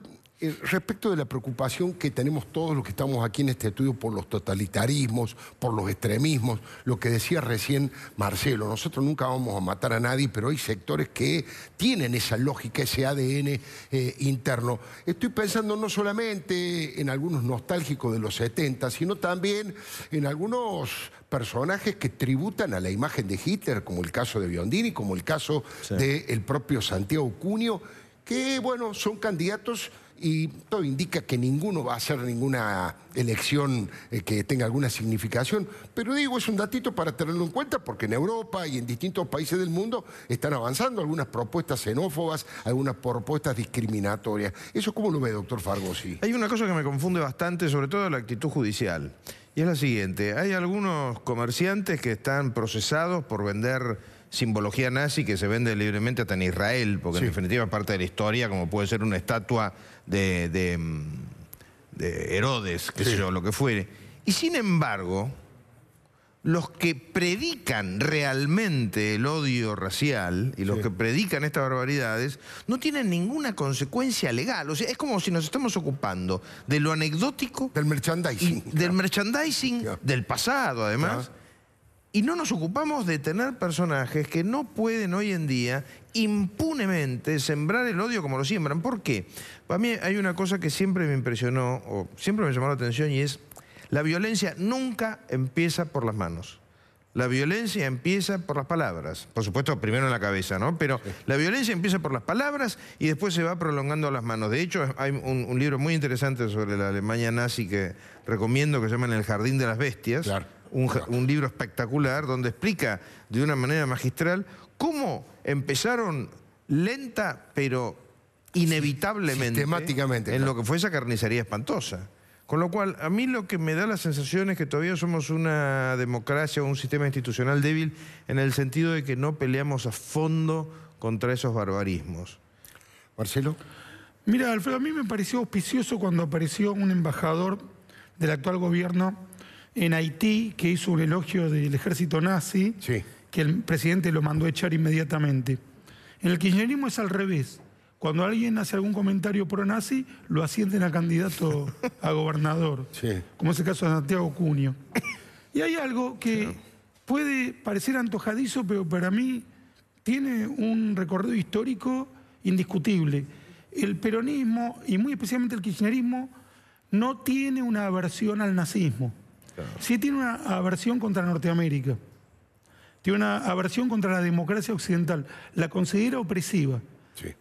eh, respecto de la preocupación que tenemos todos los que estamos aquí en este estudio por los totalitarismos, por los extremismos, lo que decía recién Marcelo, nosotros nunca vamos a matar a nadie, pero hay sectores que tienen esa lógica, ese ADN eh, interno. Estoy pensando no solamente en algunos nostálgicos de los 70, sino también en algunos personajes que tributan a la imagen de Hitler, como el caso de Biondini, como el caso del propio Santiago Cunio, que, bueno, son candidatos y todo indica que ninguno va a hacer ninguna elección eh, que tenga alguna significación, pero digo, es un datito para tenerlo en cuenta porque en Europa y en distintos países del mundo están avanzando algunas propuestas xenófobas, algunas propuestas discriminatorias. ¿Eso cómo lo ve, doctor Fargosi? Hay una cosa que me confunde bastante, sobre todo la actitud judicial, y es la siguiente. Hay algunos comerciantes que están procesados por vender simbología nazi que se vende libremente hasta en Israel, porque en definitiva es parte de la historia, como puede ser una estatua de, de, mm, Herodes, que yo, lo que fuere. Y sin embargo, los que predican realmente el odio racial y los que predican estas barbaridades no tienen ninguna consecuencia legal. O sea, es como si nos estamos ocupando de lo anecdótico. Del merchandising. del merchandising del pasado, además. Y no nos ocupamos de tener personajes que no pueden hoy en día impunemente sembrar el odio como lo siembran. ¿Por qué? Para mí hay una cosa que siempre me impresionó o siempre me llamó la atención y es la violencia nunca empieza por las manos. La violencia empieza por las palabras. Por supuesto, primero en la cabeza, ¿no? Pero la violencia empieza por las palabras y después se va prolongando a las manos. De hecho, hay un, libro muy interesante sobre la Alemania nazi que recomiendo, que se llama el Jardín de las Bestias. Claro un, libro espectacular donde explica de una manera magistral cómo empezaron lenta pero inevitablemente en lo que fue esa carnicería espantosa. Con lo cual, a mí lo que me da la sensación es que todavía somos una democracia o un sistema institucional débil en el sentido de que no peleamos a fondo contra esos barbarismos. Marcelo. Mira, Alfredo, a mí me pareció auspicioso cuando apareció un embajador del actual gobierno en Haití que hizo un elogio del ejército nazi, que el presidente lo mandó a echar inmediatamente. En el kirchnerismo es al revés. Cuando alguien hace algún comentario pro-nazi, lo ascienden a candidato a gobernador, como es el caso de Santiago Cunio. Y hay algo que puede parecer antojadizo, pero para mí tiene un recorrido histórico indiscutible. El peronismo, y muy especialmente el kirchnerismo, no tiene una aversión al nazismo. Sí tiene una aversión contra Norteamérica. Tiene una aversión contra la democracia occidental. La considera opresiva.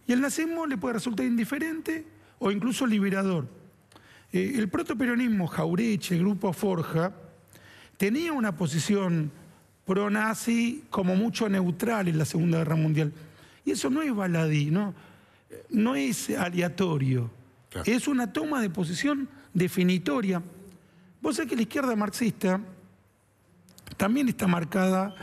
Y el nazismo le puede resultar indiferente o incluso liberador. Eh, el protoperonismo Jaureche, grupo Forja, tenía una posición pro-nazi como mucho neutral en la Segunda Guerra Mundial. Y eso no es baladí, no, no es aleatorio. Es una toma de posición definitoria Vos sabés que la izquierda marxista también está marcada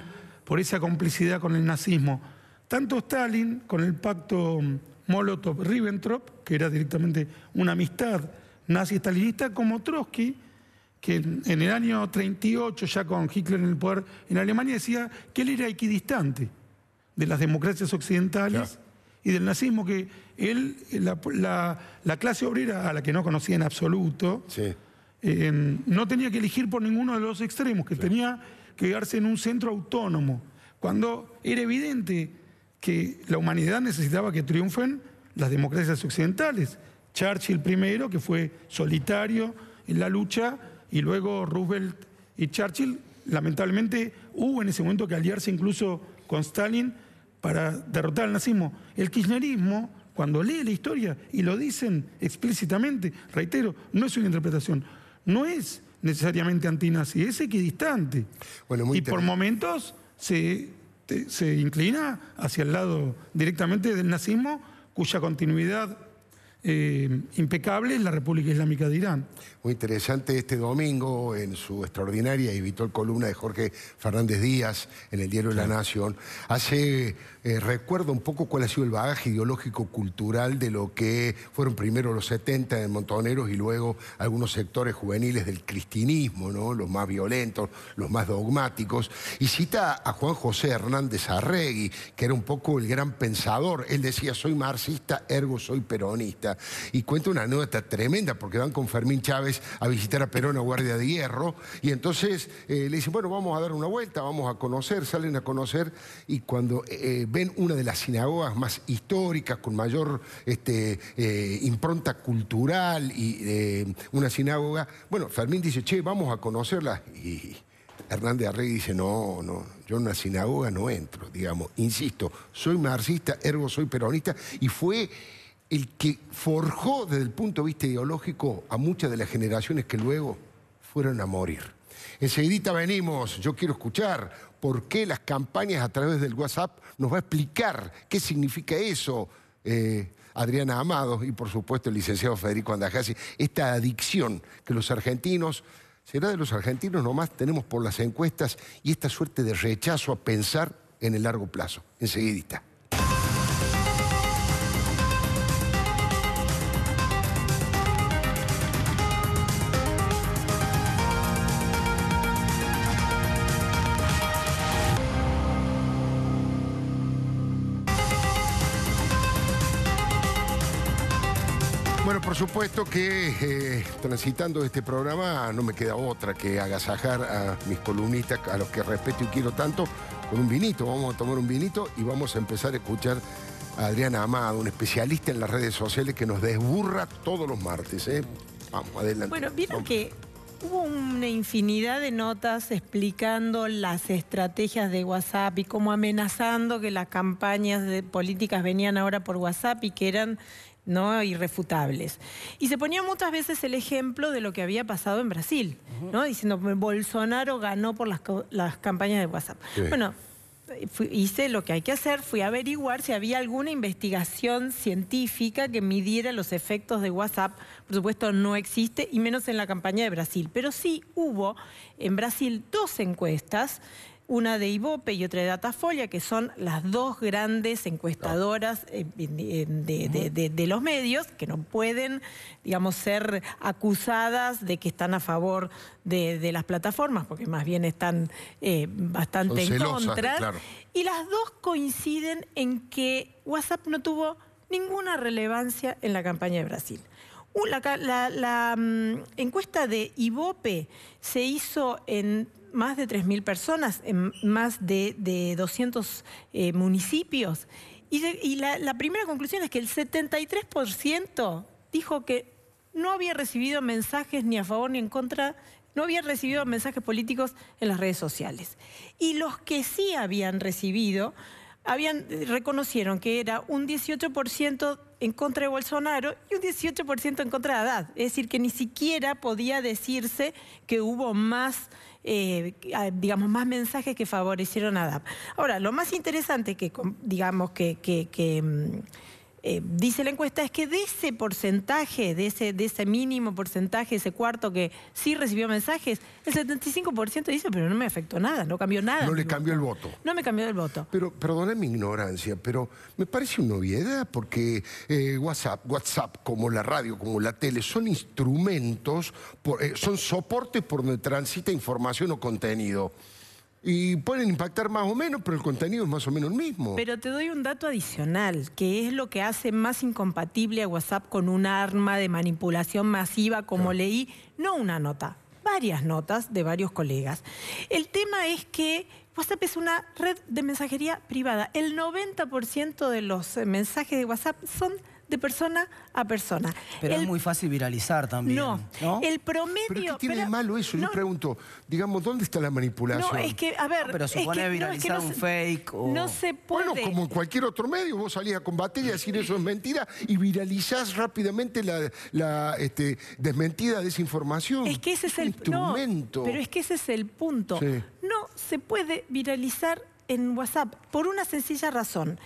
por esa complicidad con el nazismo. Tanto Stalin, con el pacto mm, Molotov-Ribbentrop, que era directamente una amistad nazi-stalinista, como Trotsky, que en el año 38, ya con Hitler en el poder en Alemania, decía que él era equidistante de las democracias occidentales y del nazismo, que él, la, clase obrera, a la que no conocía en absoluto, Em, no tenía que elegir por ninguno de los extremos, que tenía que quedarse en un centro autónomo, cuando era evidente que la humanidad necesitaba que triunfen las democracias occidentales. Churchill primero, que fue solitario en la lucha, y luego Roosevelt y Churchill, lamentablemente hubo en ese momento que aliarse incluso con Stalin para derrotar al nazismo. El kirchnerismo, cuando lee la historia, y lo dicen explícitamente, reitero, no es una interpretación, no es necesariamente antinazi, es equidistante. y por momentos se, se inclina hacia el lado directamente del nazismo, cuya continuidad eh, impecable la República Islámica de Irán. Muy interesante este domingo en su extraordinaria y vital columna de Jorge Fernández Díaz en el diario de La Nación. Hace eh, recuerda un poco cuál ha sido el bagaje ideológico cultural de lo que fueron primero los 70 de Montoneros y luego algunos sectores juveniles del cristinismo, los más violentos, los más dogmáticos. Y cita a Juan José Hernández Arregui, que era un poco el gran pensador. Él decía, soy marxista, ergo soy peronista. Y cuenta una anécdota tremenda, porque van con Fermín Chávez a visitar a Perón a Guardia de Hierro, y entonces eh, le dicen, bueno, vamos a dar una vuelta, vamos a conocer, salen a conocer, y cuando eh, eh, ven una de las sinagogas más históricas, con mayor este, impronta cultural, y una sinagoga, bueno, Fermín dice, che, vamos a conocerla, y... Hernández Arrey dice, no, no, yo en una sinagoga no entro, digamos, insisto, soy marxista, ergo soy peronista, y fue el que forjó desde el punto de vista ideológico a muchas de las generaciones que luego fueron a morir. Enseguidita venimos, yo quiero escuchar por qué las campañas a través del WhatsApp nos va a explicar qué significa eso. Eh, Adriana Amado y por supuesto el licenciado Federico Andajasi, esta adicción que los argentinos, será de los argentinos nomás, tenemos por las encuestas y esta suerte de rechazo a pensar en el largo plazo. Enseguidita. supuesto que eh, transitando este programa no me queda otra que agasajar a mis columnistas, a los que respeto y quiero tanto, con un vinito. Vamos a tomar un vinito y vamos a empezar a escuchar a Adriana Amado, un especialista en las redes sociales que nos desburra todos los martes. ¿eh? Vamos, adelante. Bueno, vieron que hubo una infinidad de notas explicando las estrategias de WhatsApp y cómo amenazando que las campañas de políticas venían ahora por WhatsApp y que eran ¿no? irrefutables. Y se ponía muchas veces el ejemplo de lo que había pasado en Brasil, ¿no? diciendo Bolsonaro ganó por las, campañas de WhatsApp. Bueno, hice lo que hay que hacer, fui a averiguar si había alguna investigación científica que midiera los efectos de WhatsApp. Por supuesto, no existe, y menos en la campaña de Brasil. Pero sí hubo en Brasil dos encuestas una de IVOPE y otra de Datafolia, que son las dos grandes encuestadoras ah. eh, de, los medios, que no pueden, digamos, ser acusadas de que están a favor de, las plataformas, porque más bien están eh, bastante en contra. Y las dos coinciden en que WhatsApp no tuvo ninguna relevancia en la campaña de Brasil. la, mm, encuesta de Ibope se hizo en más de 3.000 personas en más de, 200 eh, municipios. Y, la, primera conclusión es que el 73% dijo que no había recibido mensajes ni a favor ni en contra no había recibido mensajes políticos en las redes sociales. Y los que sí habían recibido, habían, eh, reconocieron que era un 18% en contra de Bolsonaro y un 18% en contra de Haddad. Es decir, que ni siquiera podía decirse que hubo más eh, digamos, más mensajes que favorecieron a DAP. Ahora, lo más interesante que, digamos, que mm, eh, dice la encuesta, es que de ese porcentaje, de ese, de ese mínimo porcentaje, ese cuarto que sí recibió mensajes, el 75% dice, pero no me afectó nada, no cambió nada. No le cambió el voto. No me cambió el voto. Pero, perdona mi ignorancia, pero me parece una obviedad, porque eh, WhatsApp, WhatsApp, como la radio, como la tele, son instrumentos, eh, son soportes por donde transita información o contenido. Y pueden impactar más o menos, pero el contenido es más o menos el mismo. Pero te doy un dato adicional, que es lo que hace más incompatible a WhatsApp con un arma de manipulación masiva, como leí, no una nota, varias notas de varios colegas. El tema es que WhatsApp es una red de mensajería privada. El 90% de los mensajes de WhatsApp son de persona a persona. Pero es muy fácil viralizar también. No, el promedio... ¿Pero qué tiene malo eso? Yo pregunto, digamos, ¿dónde está la manipulación? No, es que, a ver... pero supone viralizar un fake o... No se puede... Bueno, como en cualquier otro medio, vos salís a combatir y decir eso es mentira y viralizás rápidamente la, la este, desmentida desinformación. Es que ese es el... Instrumento. pero es que ese es el punto. No se puede viralizar en WhatsApp por una sencilla razón.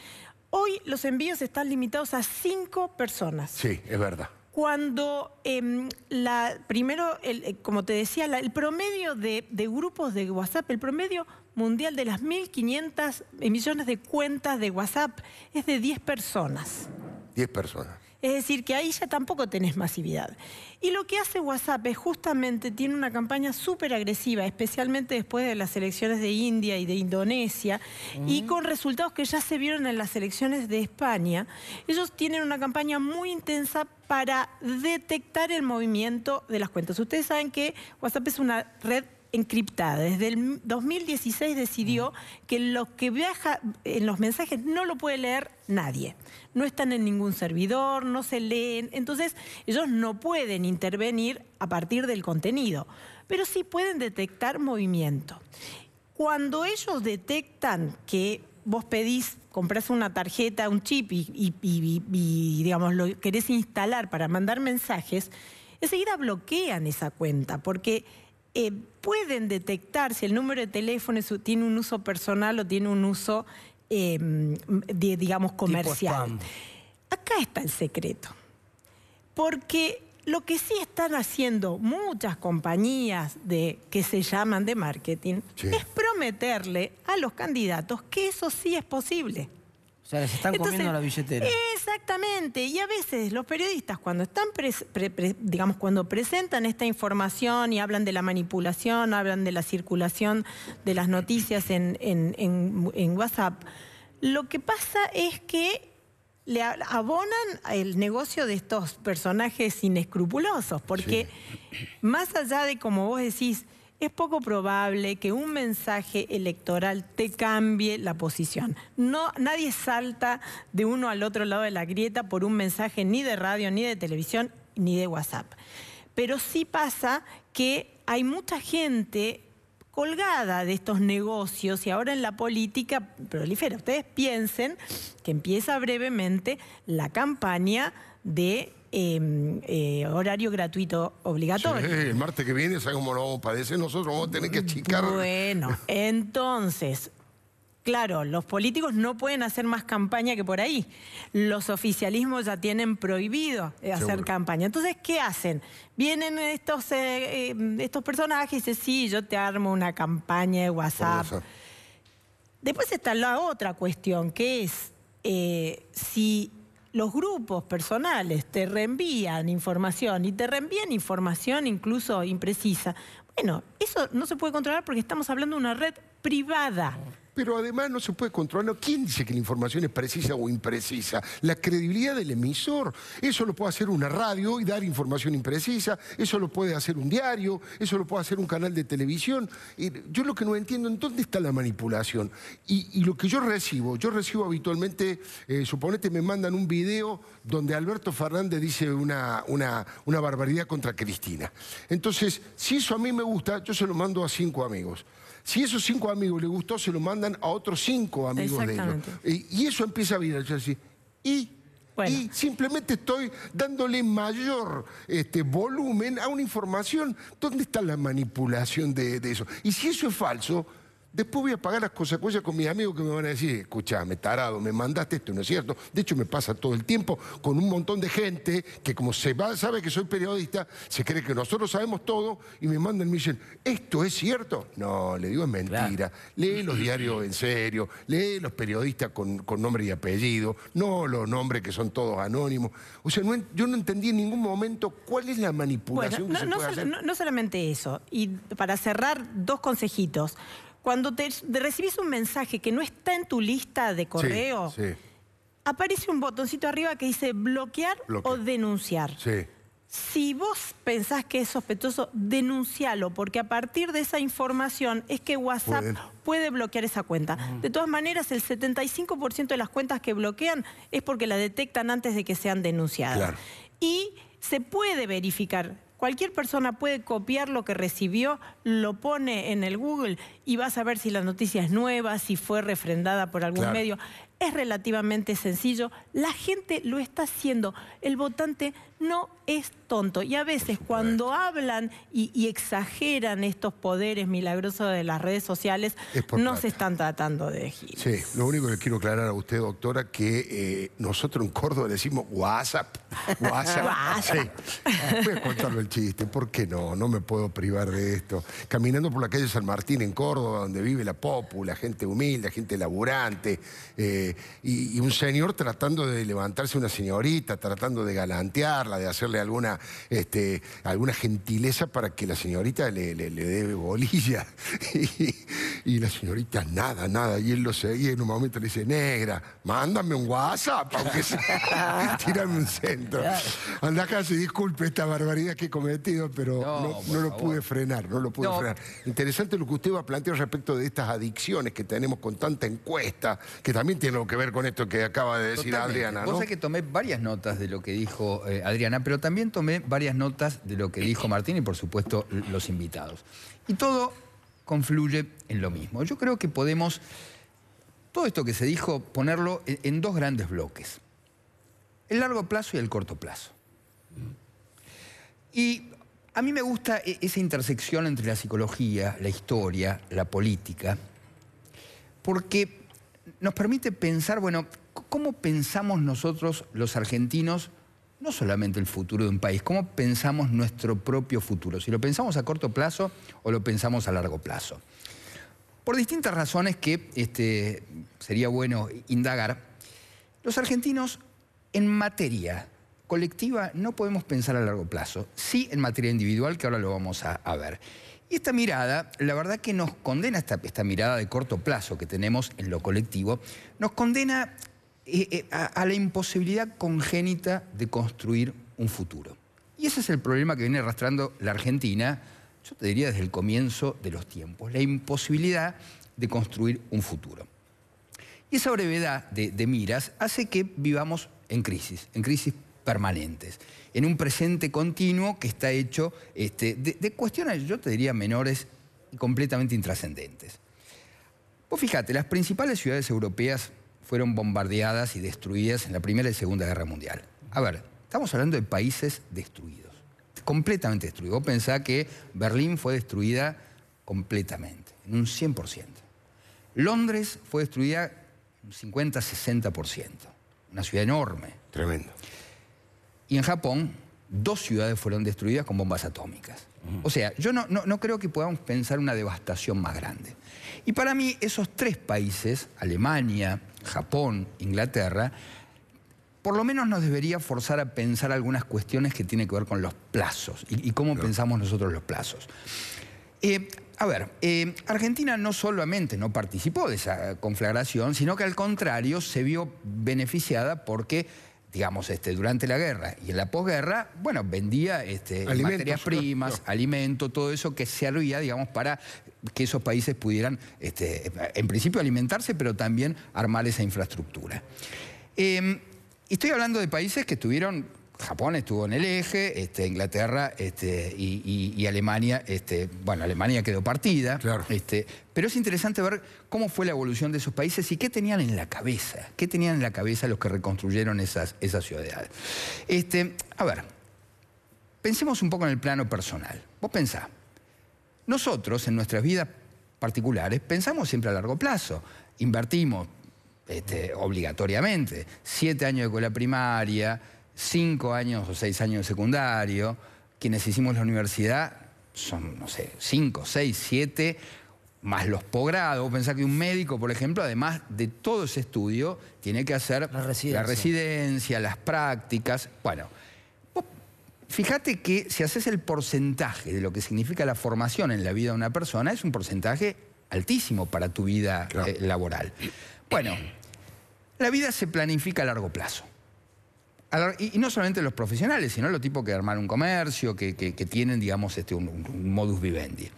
Hoy los envíos están limitados a cinco personas. Sí, es verdad. Cuando em, la, primero, eh, como te decía, el promedio de, grupos de WhatsApp, el promedio mundial de las 1.500 emisiones de cuentas de WhatsApp es de 10 personas. 10 personas. Es decir, que ahí ya tampoco tenés masividad. Y lo que hace WhatsApp es justamente, tiene una campaña súper agresiva, especialmente después de las elecciones de India y de Indonesia, y mm. con resultados que ya se vieron en las elecciones de España. Ellos tienen una campaña muy intensa para detectar el movimiento de las cuentas. Ustedes saben que WhatsApp es una red encriptada. Desde el 2016 decidió que lo que viaja en los mensajes no lo puede leer nadie. No están en ningún servidor, no se leen. Entonces, ellos no pueden intervenir a partir del contenido, pero sí pueden detectar movimiento. Cuando ellos detectan que vos pedís, comprás una tarjeta, un chip y, digamos, lo querés instalar para mandar mensajes, enseguida bloquean esa cuenta, porque eh, pueden detectar si el número de teléfono tiene un uso personal o tiene un uso, em, digamos, comercial. Acá está el secreto. Porque lo que sí están haciendo muchas compañías de, que se llaman de marketing es prometerle a los candidatos que eso sí es posible. O sea, les están comiendo la billetera. Exactamente. Y a veces los periodistas cuando están, digamos, cuando presentan esta información y hablan de la manipulación, hablan de la circulación de las noticias en, WhatsApp, lo que pasa es que le abonan el negocio de estos personajes inescrupulosos, porque más allá de, como vos decís, es poco probable que un mensaje electoral te cambie la posición. No, nadie salta de uno al otro lado de la grieta por un mensaje ni de radio, ni de televisión, ni de WhatsApp. Pero sí pasa que hay mucha gente colgada de estos negocios y ahora en la política prolifera. Ustedes piensen que empieza brevemente la campaña de Em, eh, horario gratuito obligatorio. el martes que viene, ¿sabes cómo lo vamos a padecer? Nosotros vamos a tener que achicar. Bueno, entonces, Claro, los políticos no pueden hacer más campaña que por ahí. Los oficialismos ya tienen prohibido eh, hacer campaña. Entonces, ¿qué hacen? Vienen estos, eh, em, estos personajes y dicen, sí, yo te armo una campaña de WhatsApp. Después está la otra cuestión, que es si los grupos personales te reenvían información y te reenvían información incluso imprecisa. Bueno, eso no se puede controlar porque estamos hablando de una red privada. Pero además no se puede controlar. ¿Quién dice que la información es precisa o imprecisa? La credibilidad del emisor. Eso lo puede hacer una radio y dar información imprecisa. Eso lo puede hacer un diario. Eso lo puede hacer un canal de televisión. Eh, yo lo que no entiendo, ¿en dónde está la manipulación? Y, lo que yo recibo, yo recibo habitualmente, eh, suponete me mandan un video donde Alberto Fernández dice una, una, una barbaridad contra Cristina. Entonces, si eso a mí me gusta, yo se lo mando a cinco amigos. Si esos cinco amigos les gustó, se lo mandan a otros cinco amigos de ellos. Y, eso empieza a virar. así, y simplemente estoy dándole mayor este, volumen a una información. ¿Dónde está la manipulación de eso? Y si eso es falso, Después voy a pagar las consecuencias con mis amigos que me van a decir, me tarado, me mandaste esto, ¿no es cierto? De hecho, me pasa todo el tiempo con un montón de gente que como se va, sabe que soy periodista, se cree que nosotros sabemos todo y me mandan y me dicen, ¿esto es cierto? No, le digo, es mentira. Lee los diarios en serio, lee los periodistas con, nombre y apellido, no los nombres que son todos anónimos. O sea, yo no entendí en ningún momento cuál es la manipulación que se no solamente eso, y para cerrar, dos consejitos. Cuando te, recibís un mensaje que no está en tu lista de correo, aparece un botoncito arriba que dice bloquear, o denunciar. Si vos pensás que es sospechoso, denuncialo, porque a partir de esa información es que WhatsApp puede bloquear esa cuenta. Mm. De todas maneras, el 75% de las cuentas que bloquean es porque la detectan antes de que sean denunciadas. Y se puede verificar Cualquier persona puede copiar lo que recibió, lo pone en el Google y vas a ver si la noticia es nueva, si fue refrendada por algún medio. Es relativamente sencillo. La gente lo está haciendo. El votante no es tonto. Y a veces cuando hablan y, exageran estos poderes milagrosos de las redes sociales, no se están tratando de elegir Sí, lo único que quiero aclarar a usted, doctora, que eh, nosotros en Córdoba decimos WhatsApp. WhatsApp. Voy a contarlo el chiste, ¿por qué no? No me puedo privar de esto. Caminando por la calle San Martín en Córdoba, donde vive la popula gente humilde, gente laburante, eh, y, y un señor tratando de levantarse una señorita, tratando de galantearla, de hacerle alguna, este, alguna gentileza para que la señorita le, le, dé bolilla. Y, la señorita nada, nada. Y él lo seguía y en un momento le dice, negra, mándame un WhatsApp, aunque sea, tírame un centro. Anda acá, se disculpe esta barbaridad que he cometido, pero no, lo pude frenar, no lo pude frenar. Interesante lo que usted va a plantear respecto de estas adicciones que tenemos con tanta encuesta, que también tiene algo que ver con esto que acaba de decir Adriana. Vos sabés que tomé varias notas de lo que dijo Adriana. Eh, Adriana, pero también tomé varias notas de lo que dijo Martín y por supuesto los invitados. Y todo confluye en lo mismo. Yo creo que podemos, todo esto que se dijo, ponerlo en dos grandes bloques. El largo plazo y el corto plazo. Y a mí me gusta e-, esa intersección entre la psicología, la historia, la política, porque nos permite pensar, bueno, ¿cómo pensamos nosotros los argentinos no solamente el futuro de un país, cómo pensamos nuestro propio futuro, si lo pensamos a corto plazo o lo pensamos a largo plazo. Por distintas razones que este, sería bueno indagar, los argentinos en materia colectiva no podemos pensar a largo plazo, sí en materia individual, que ahora lo vamos a, ver. Y esta mirada, la verdad que nos condena, esta, esta mirada de corto plazo que tenemos en lo colectivo, nos condena eh, eh, a, la imposibilidad congénita de construir un futuro. Y ese es el problema que viene arrastrando la Argentina, yo te diría desde el comienzo de los tiempos, la imposibilidad de construir un futuro. Y esa brevedad de, miras hace que vivamos en crisis, en crisis permanentes, en un presente continuo que está hecho este, de, cuestiones, yo te diría, menores y completamente intrascendentes. Vos fíjate, las principales ciudades europeas fueron bombardeadas y destruidas en la Primera y Segunda Guerra Mundial. A ver, estamos hablando de países destruidos, completamente destruidos. Vos pensá que Berlín fue destruida completamente, en un 100%. Londres fue destruida un 50-60%, una ciudad enorme. Tremendo. Y en Japón, dos ciudades fueron destruidas con bombas atómicas. Mm. O sea, yo no, no creo que podamos pensar una devastación más grande. Y para mí, esos tres países, Alemania, Japón, Inglaterra, por lo menos nos debería forzar a pensar algunas cuestiones que tienen que ver con los plazos y, cómo pensamos nosotros los plazos. Eh, a ver, eh, Argentina no solamente no participó de esa conflagración, sino que al contrario se vio beneficiada porque digamos, este, durante la guerra. Y en la posguerra, bueno, vendía este, materias primas, alimento, todo eso que servía, digamos, para que esos países pudieran, este, en principio, alimentarse, pero también armar esa infraestructura. Em, estoy hablando de países que estuvieron Japón estuvo en el eje, este, Inglaterra este, y, Alemania, este, bueno, Alemania quedó partida. pero es interesante ver cómo fue la evolución de esos países y qué tenían en la cabeza, qué tenían en la cabeza los que reconstruyeron esas, ciudades. a ver, pensemos un poco en el plano personal. Vos pensás? nosotros en nuestras vidas particulares pensamos siempre a largo plazo, invertimos obligatoriamente, siete años de escuela primaria, cinco años o seis años de secundario, quienes hicimos la universidad son, no sé, cinco, seis, siete, más los posgrados. Pensá que un médico, por ejemplo, además de todo ese estudio, tiene que hacer la residencia, las prácticas. Bueno, fíjate que si haces el porcentaje de lo que significa la formación en la vida de una persona, es un porcentaje altísimo para tu vida eh, laboral. Bueno, la vida se planifica a largo plazo y, no solamente los profesionales, sino los tipos que armaron un comercio, que, tienen, digamos, este, un, modus vivendi.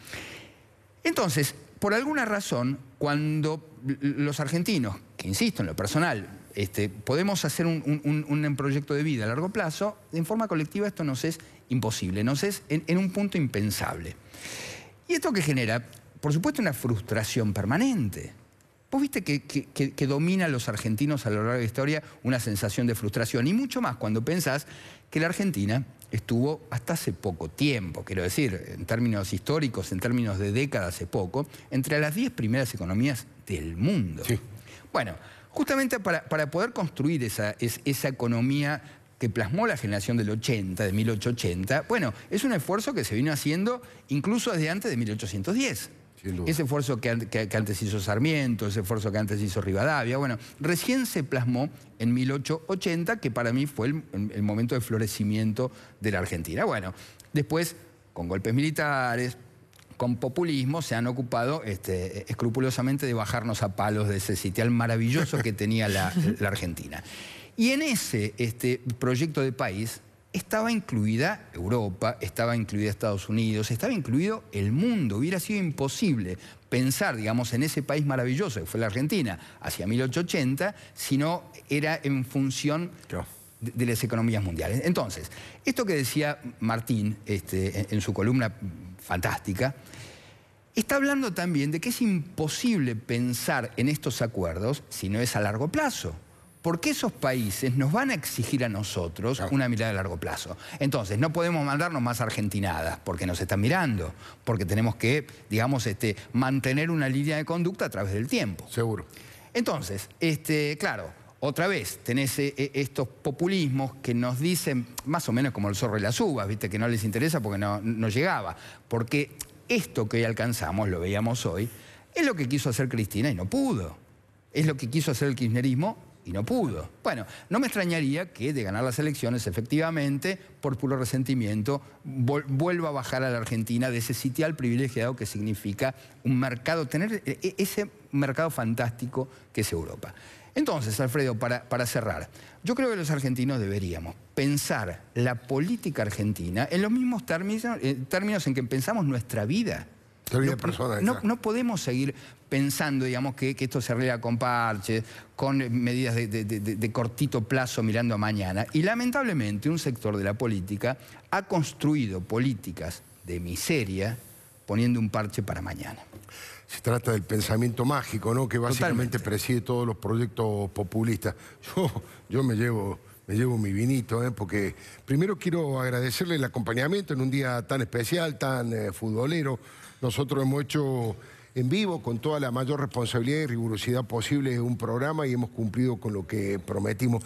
Entonces, por alguna razón, cuando los argentinos, que insisto en lo personal, este, podemos hacer un, proyecto de vida a largo plazo, en forma colectiva esto nos es imposible, nos es en un punto impensable. Y esto que genera, por supuesto, una frustración permanente. Vos viste que, que, domina a los argentinos a lo largo de la historia una sensación de frustración, y mucho más cuando pensás que la Argentina estuvo hasta hace poco tiempo, quiero decir, en términos históricos, en términos de décadas hace poco, entre las 10 primeras economías del mundo. Bueno, justamente para, poder construir esa, esa economía que plasmó la generación del 80, de 1880, bueno, es un esfuerzo que se vino haciendo incluso desde antes de 1810. Ese esfuerzo que, antes hizo Sarmiento, ese esfuerzo que antes hizo Rivadavia, bueno, recién se plasmó en 1880, que para mí fue el, momento de florecimiento de la Argentina. Bueno, después, con golpes militares, con populismo se han ocupado este, escrupulosamente de bajarnos a palos de ese sitial maravilloso que tenía la, Argentina. Y en ese este, proyecto de país, estaba incluida Europa, estaba incluida Estados Unidos, estaba incluido el mundo. Hubiera sido imposible pensar, digamos, en ese país maravilloso que fue la Argentina hacia 1880, si no era en función de, las economías mundiales. Entonces, esto que decía Martín este, en su columna fantástica, está hablando también de que es imposible pensar en estos acuerdos si no es a largo plazo porque esos países nos van a exigir a nosotros una mirada a largo plazo. Entonces, no podemos mandarnos más argentinadas, porque nos están mirando, porque tenemos que, digamos, este, mantener una línea de conducta a través del tiempo. Seguro. Entonces, este, claro, otra vez tenés eh, eh, estos populismos que nos dicen, más o menos como el zorro y las uvas, ¿viste? que no les interesa porque no, no llegaba. Porque esto que hoy alcanzamos, lo veíamos hoy, es lo que quiso hacer Cristina y no pudo. Es lo que quiso hacer el kirchnerismo y no pudo. Bueno, no me extrañaría que de ganar las elecciones, efectivamente, por puro resentimiento, vuelva a bajar a la Argentina de ese sitial privilegiado que significa un mercado, tener e, e, ese mercado fantástico que es Europa. Entonces, Alfredo, para, para cerrar, yo creo que los argentinos deberíamos pensar la política argentina en los mismos términos, términos en que pensamos nuestra vida. No, podemos seguir pensando, digamos, que, esto se arregla con parches, con eh, medidas de, cortito plazo mirando a mañana. Y lamentablemente un sector de la política ha construido políticas de miseria poniendo un parche para mañana. Se trata del pensamiento mágico, ¿no? Que básicamente preside todos los proyectos populistas. Yo, yo me llevo me llevo mi vinito, ¿eh? porque primero quiero agradecerle el acompañamiento en un día tan especial, tan eh, futbolero. Nosotros hemos hecho en vivo con toda la mayor responsabilidad y rigurosidad posible un programa y hemos cumplido con lo que prometimos.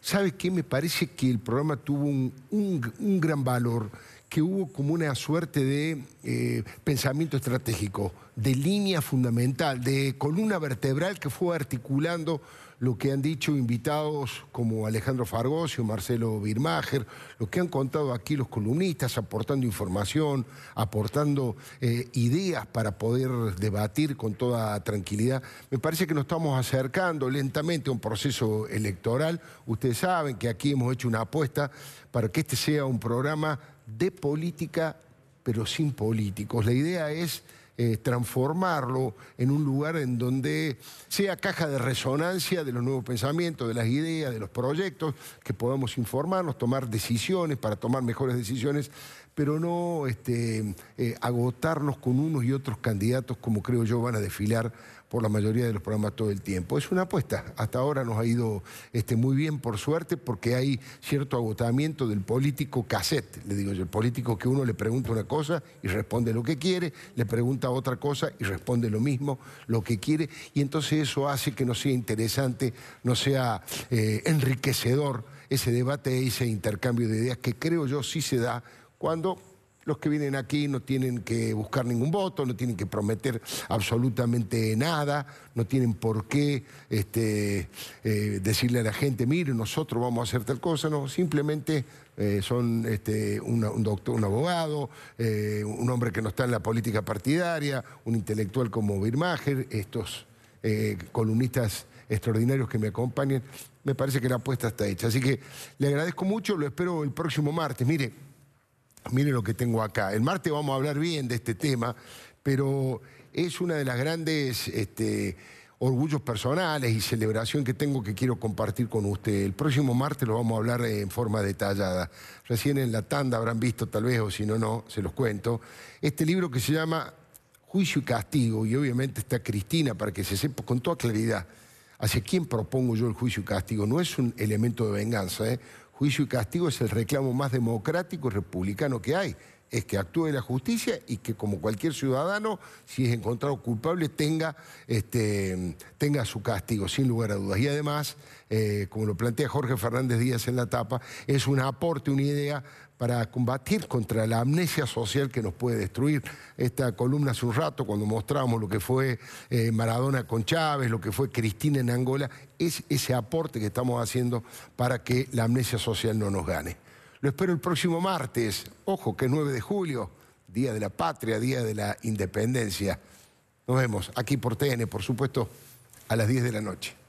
¿Sabes qué? Me parece que el programa tuvo un, gran valor, que hubo como una suerte de eh, pensamiento estratégico, de línea fundamental, de columna vertebral que fue articulando lo que han dicho invitados como Alejandro Fargosio, Marcelo Birmacher, lo que han contado aquí los columnistas, aportando información, aportando eh, ideas para poder debatir con toda tranquilidad. Me parece que nos estamos acercando lentamente a un proceso electoral. Ustedes saben que aquí hemos hecho una apuesta para que este sea un programa de política, pero sin políticos. La idea es eh, transformarlo en un lugar en donde sea caja de resonancia de los nuevos pensamientos, de las ideas, de los proyectos, que podamos informarnos, tomar decisiones para tomar mejores decisiones, pero no este, eh, agotarnos con unos y otros candidatos como creo yo van a desfilar por la mayoría de los programas todo el tiempo. Es una apuesta. Hasta ahora nos ha ido este, muy bien, por suerte, porque hay cierto agotamiento del político cassette, le digo yo, el político que uno le pregunta una cosa y responde lo que quiere, le pregunta otra cosa y responde lo mismo, lo que quiere, y entonces eso hace que no sea interesante, no sea eh, enriquecedor ese debate, ese intercambio de ideas que creo yo sí se da cuando los que vienen aquí no tienen que buscar ningún voto, no tienen que prometer absolutamente nada, no tienen por qué este, eh, decirle a la gente, mire, nosotros vamos a hacer tal cosa, no, simplemente eh, son este, un doctor, un abogado, eh, un hombre que no está en la política partidaria, un intelectual como Birmajer, estos columnistas extraordinarios que me acompañan, me parece que la apuesta está hecha. Así que le agradezco mucho, lo espero el próximo martes. Mire, Miren lo que tengo acá. El martes vamos a hablar bien de este tema, pero es una de las grandes este, orgullos personales y celebración que tengo que quiero compartir con usted. El próximo martes lo vamos a hablar en forma detallada. Recién en la tanda habrán visto tal vez, o si no, no, se los cuento. Este libro que se llama Juicio y Castigo, y obviamente está Cristina para que se sepa con toda claridad hacia quién propongo yo el juicio y castigo. No es un elemento de venganza, ¿eh? Juicio y castigo es el reclamo más democrático y republicano que hay. Es que actúe la justicia y que como cualquier ciudadano, si es encontrado culpable, tenga, este, tenga su castigo, sin lugar a dudas. Y además, eh, como lo plantea Jorge Fernández Díaz en la tapa, es un aporte, una idea para combatir contra la amnesia social que nos puede destruir. Esta columna hace un rato, cuando mostramos lo que fue eh, Maradona con Chávez, lo que fue Cristina en Angola, es ese aporte que estamos haciendo para que la amnesia social no nos gane. Lo espero el próximo martes, ojo que es 9 de julio, Día de la Patria, Día de la Independencia. Nos vemos aquí por TN, por supuesto, a las 10 de la noche.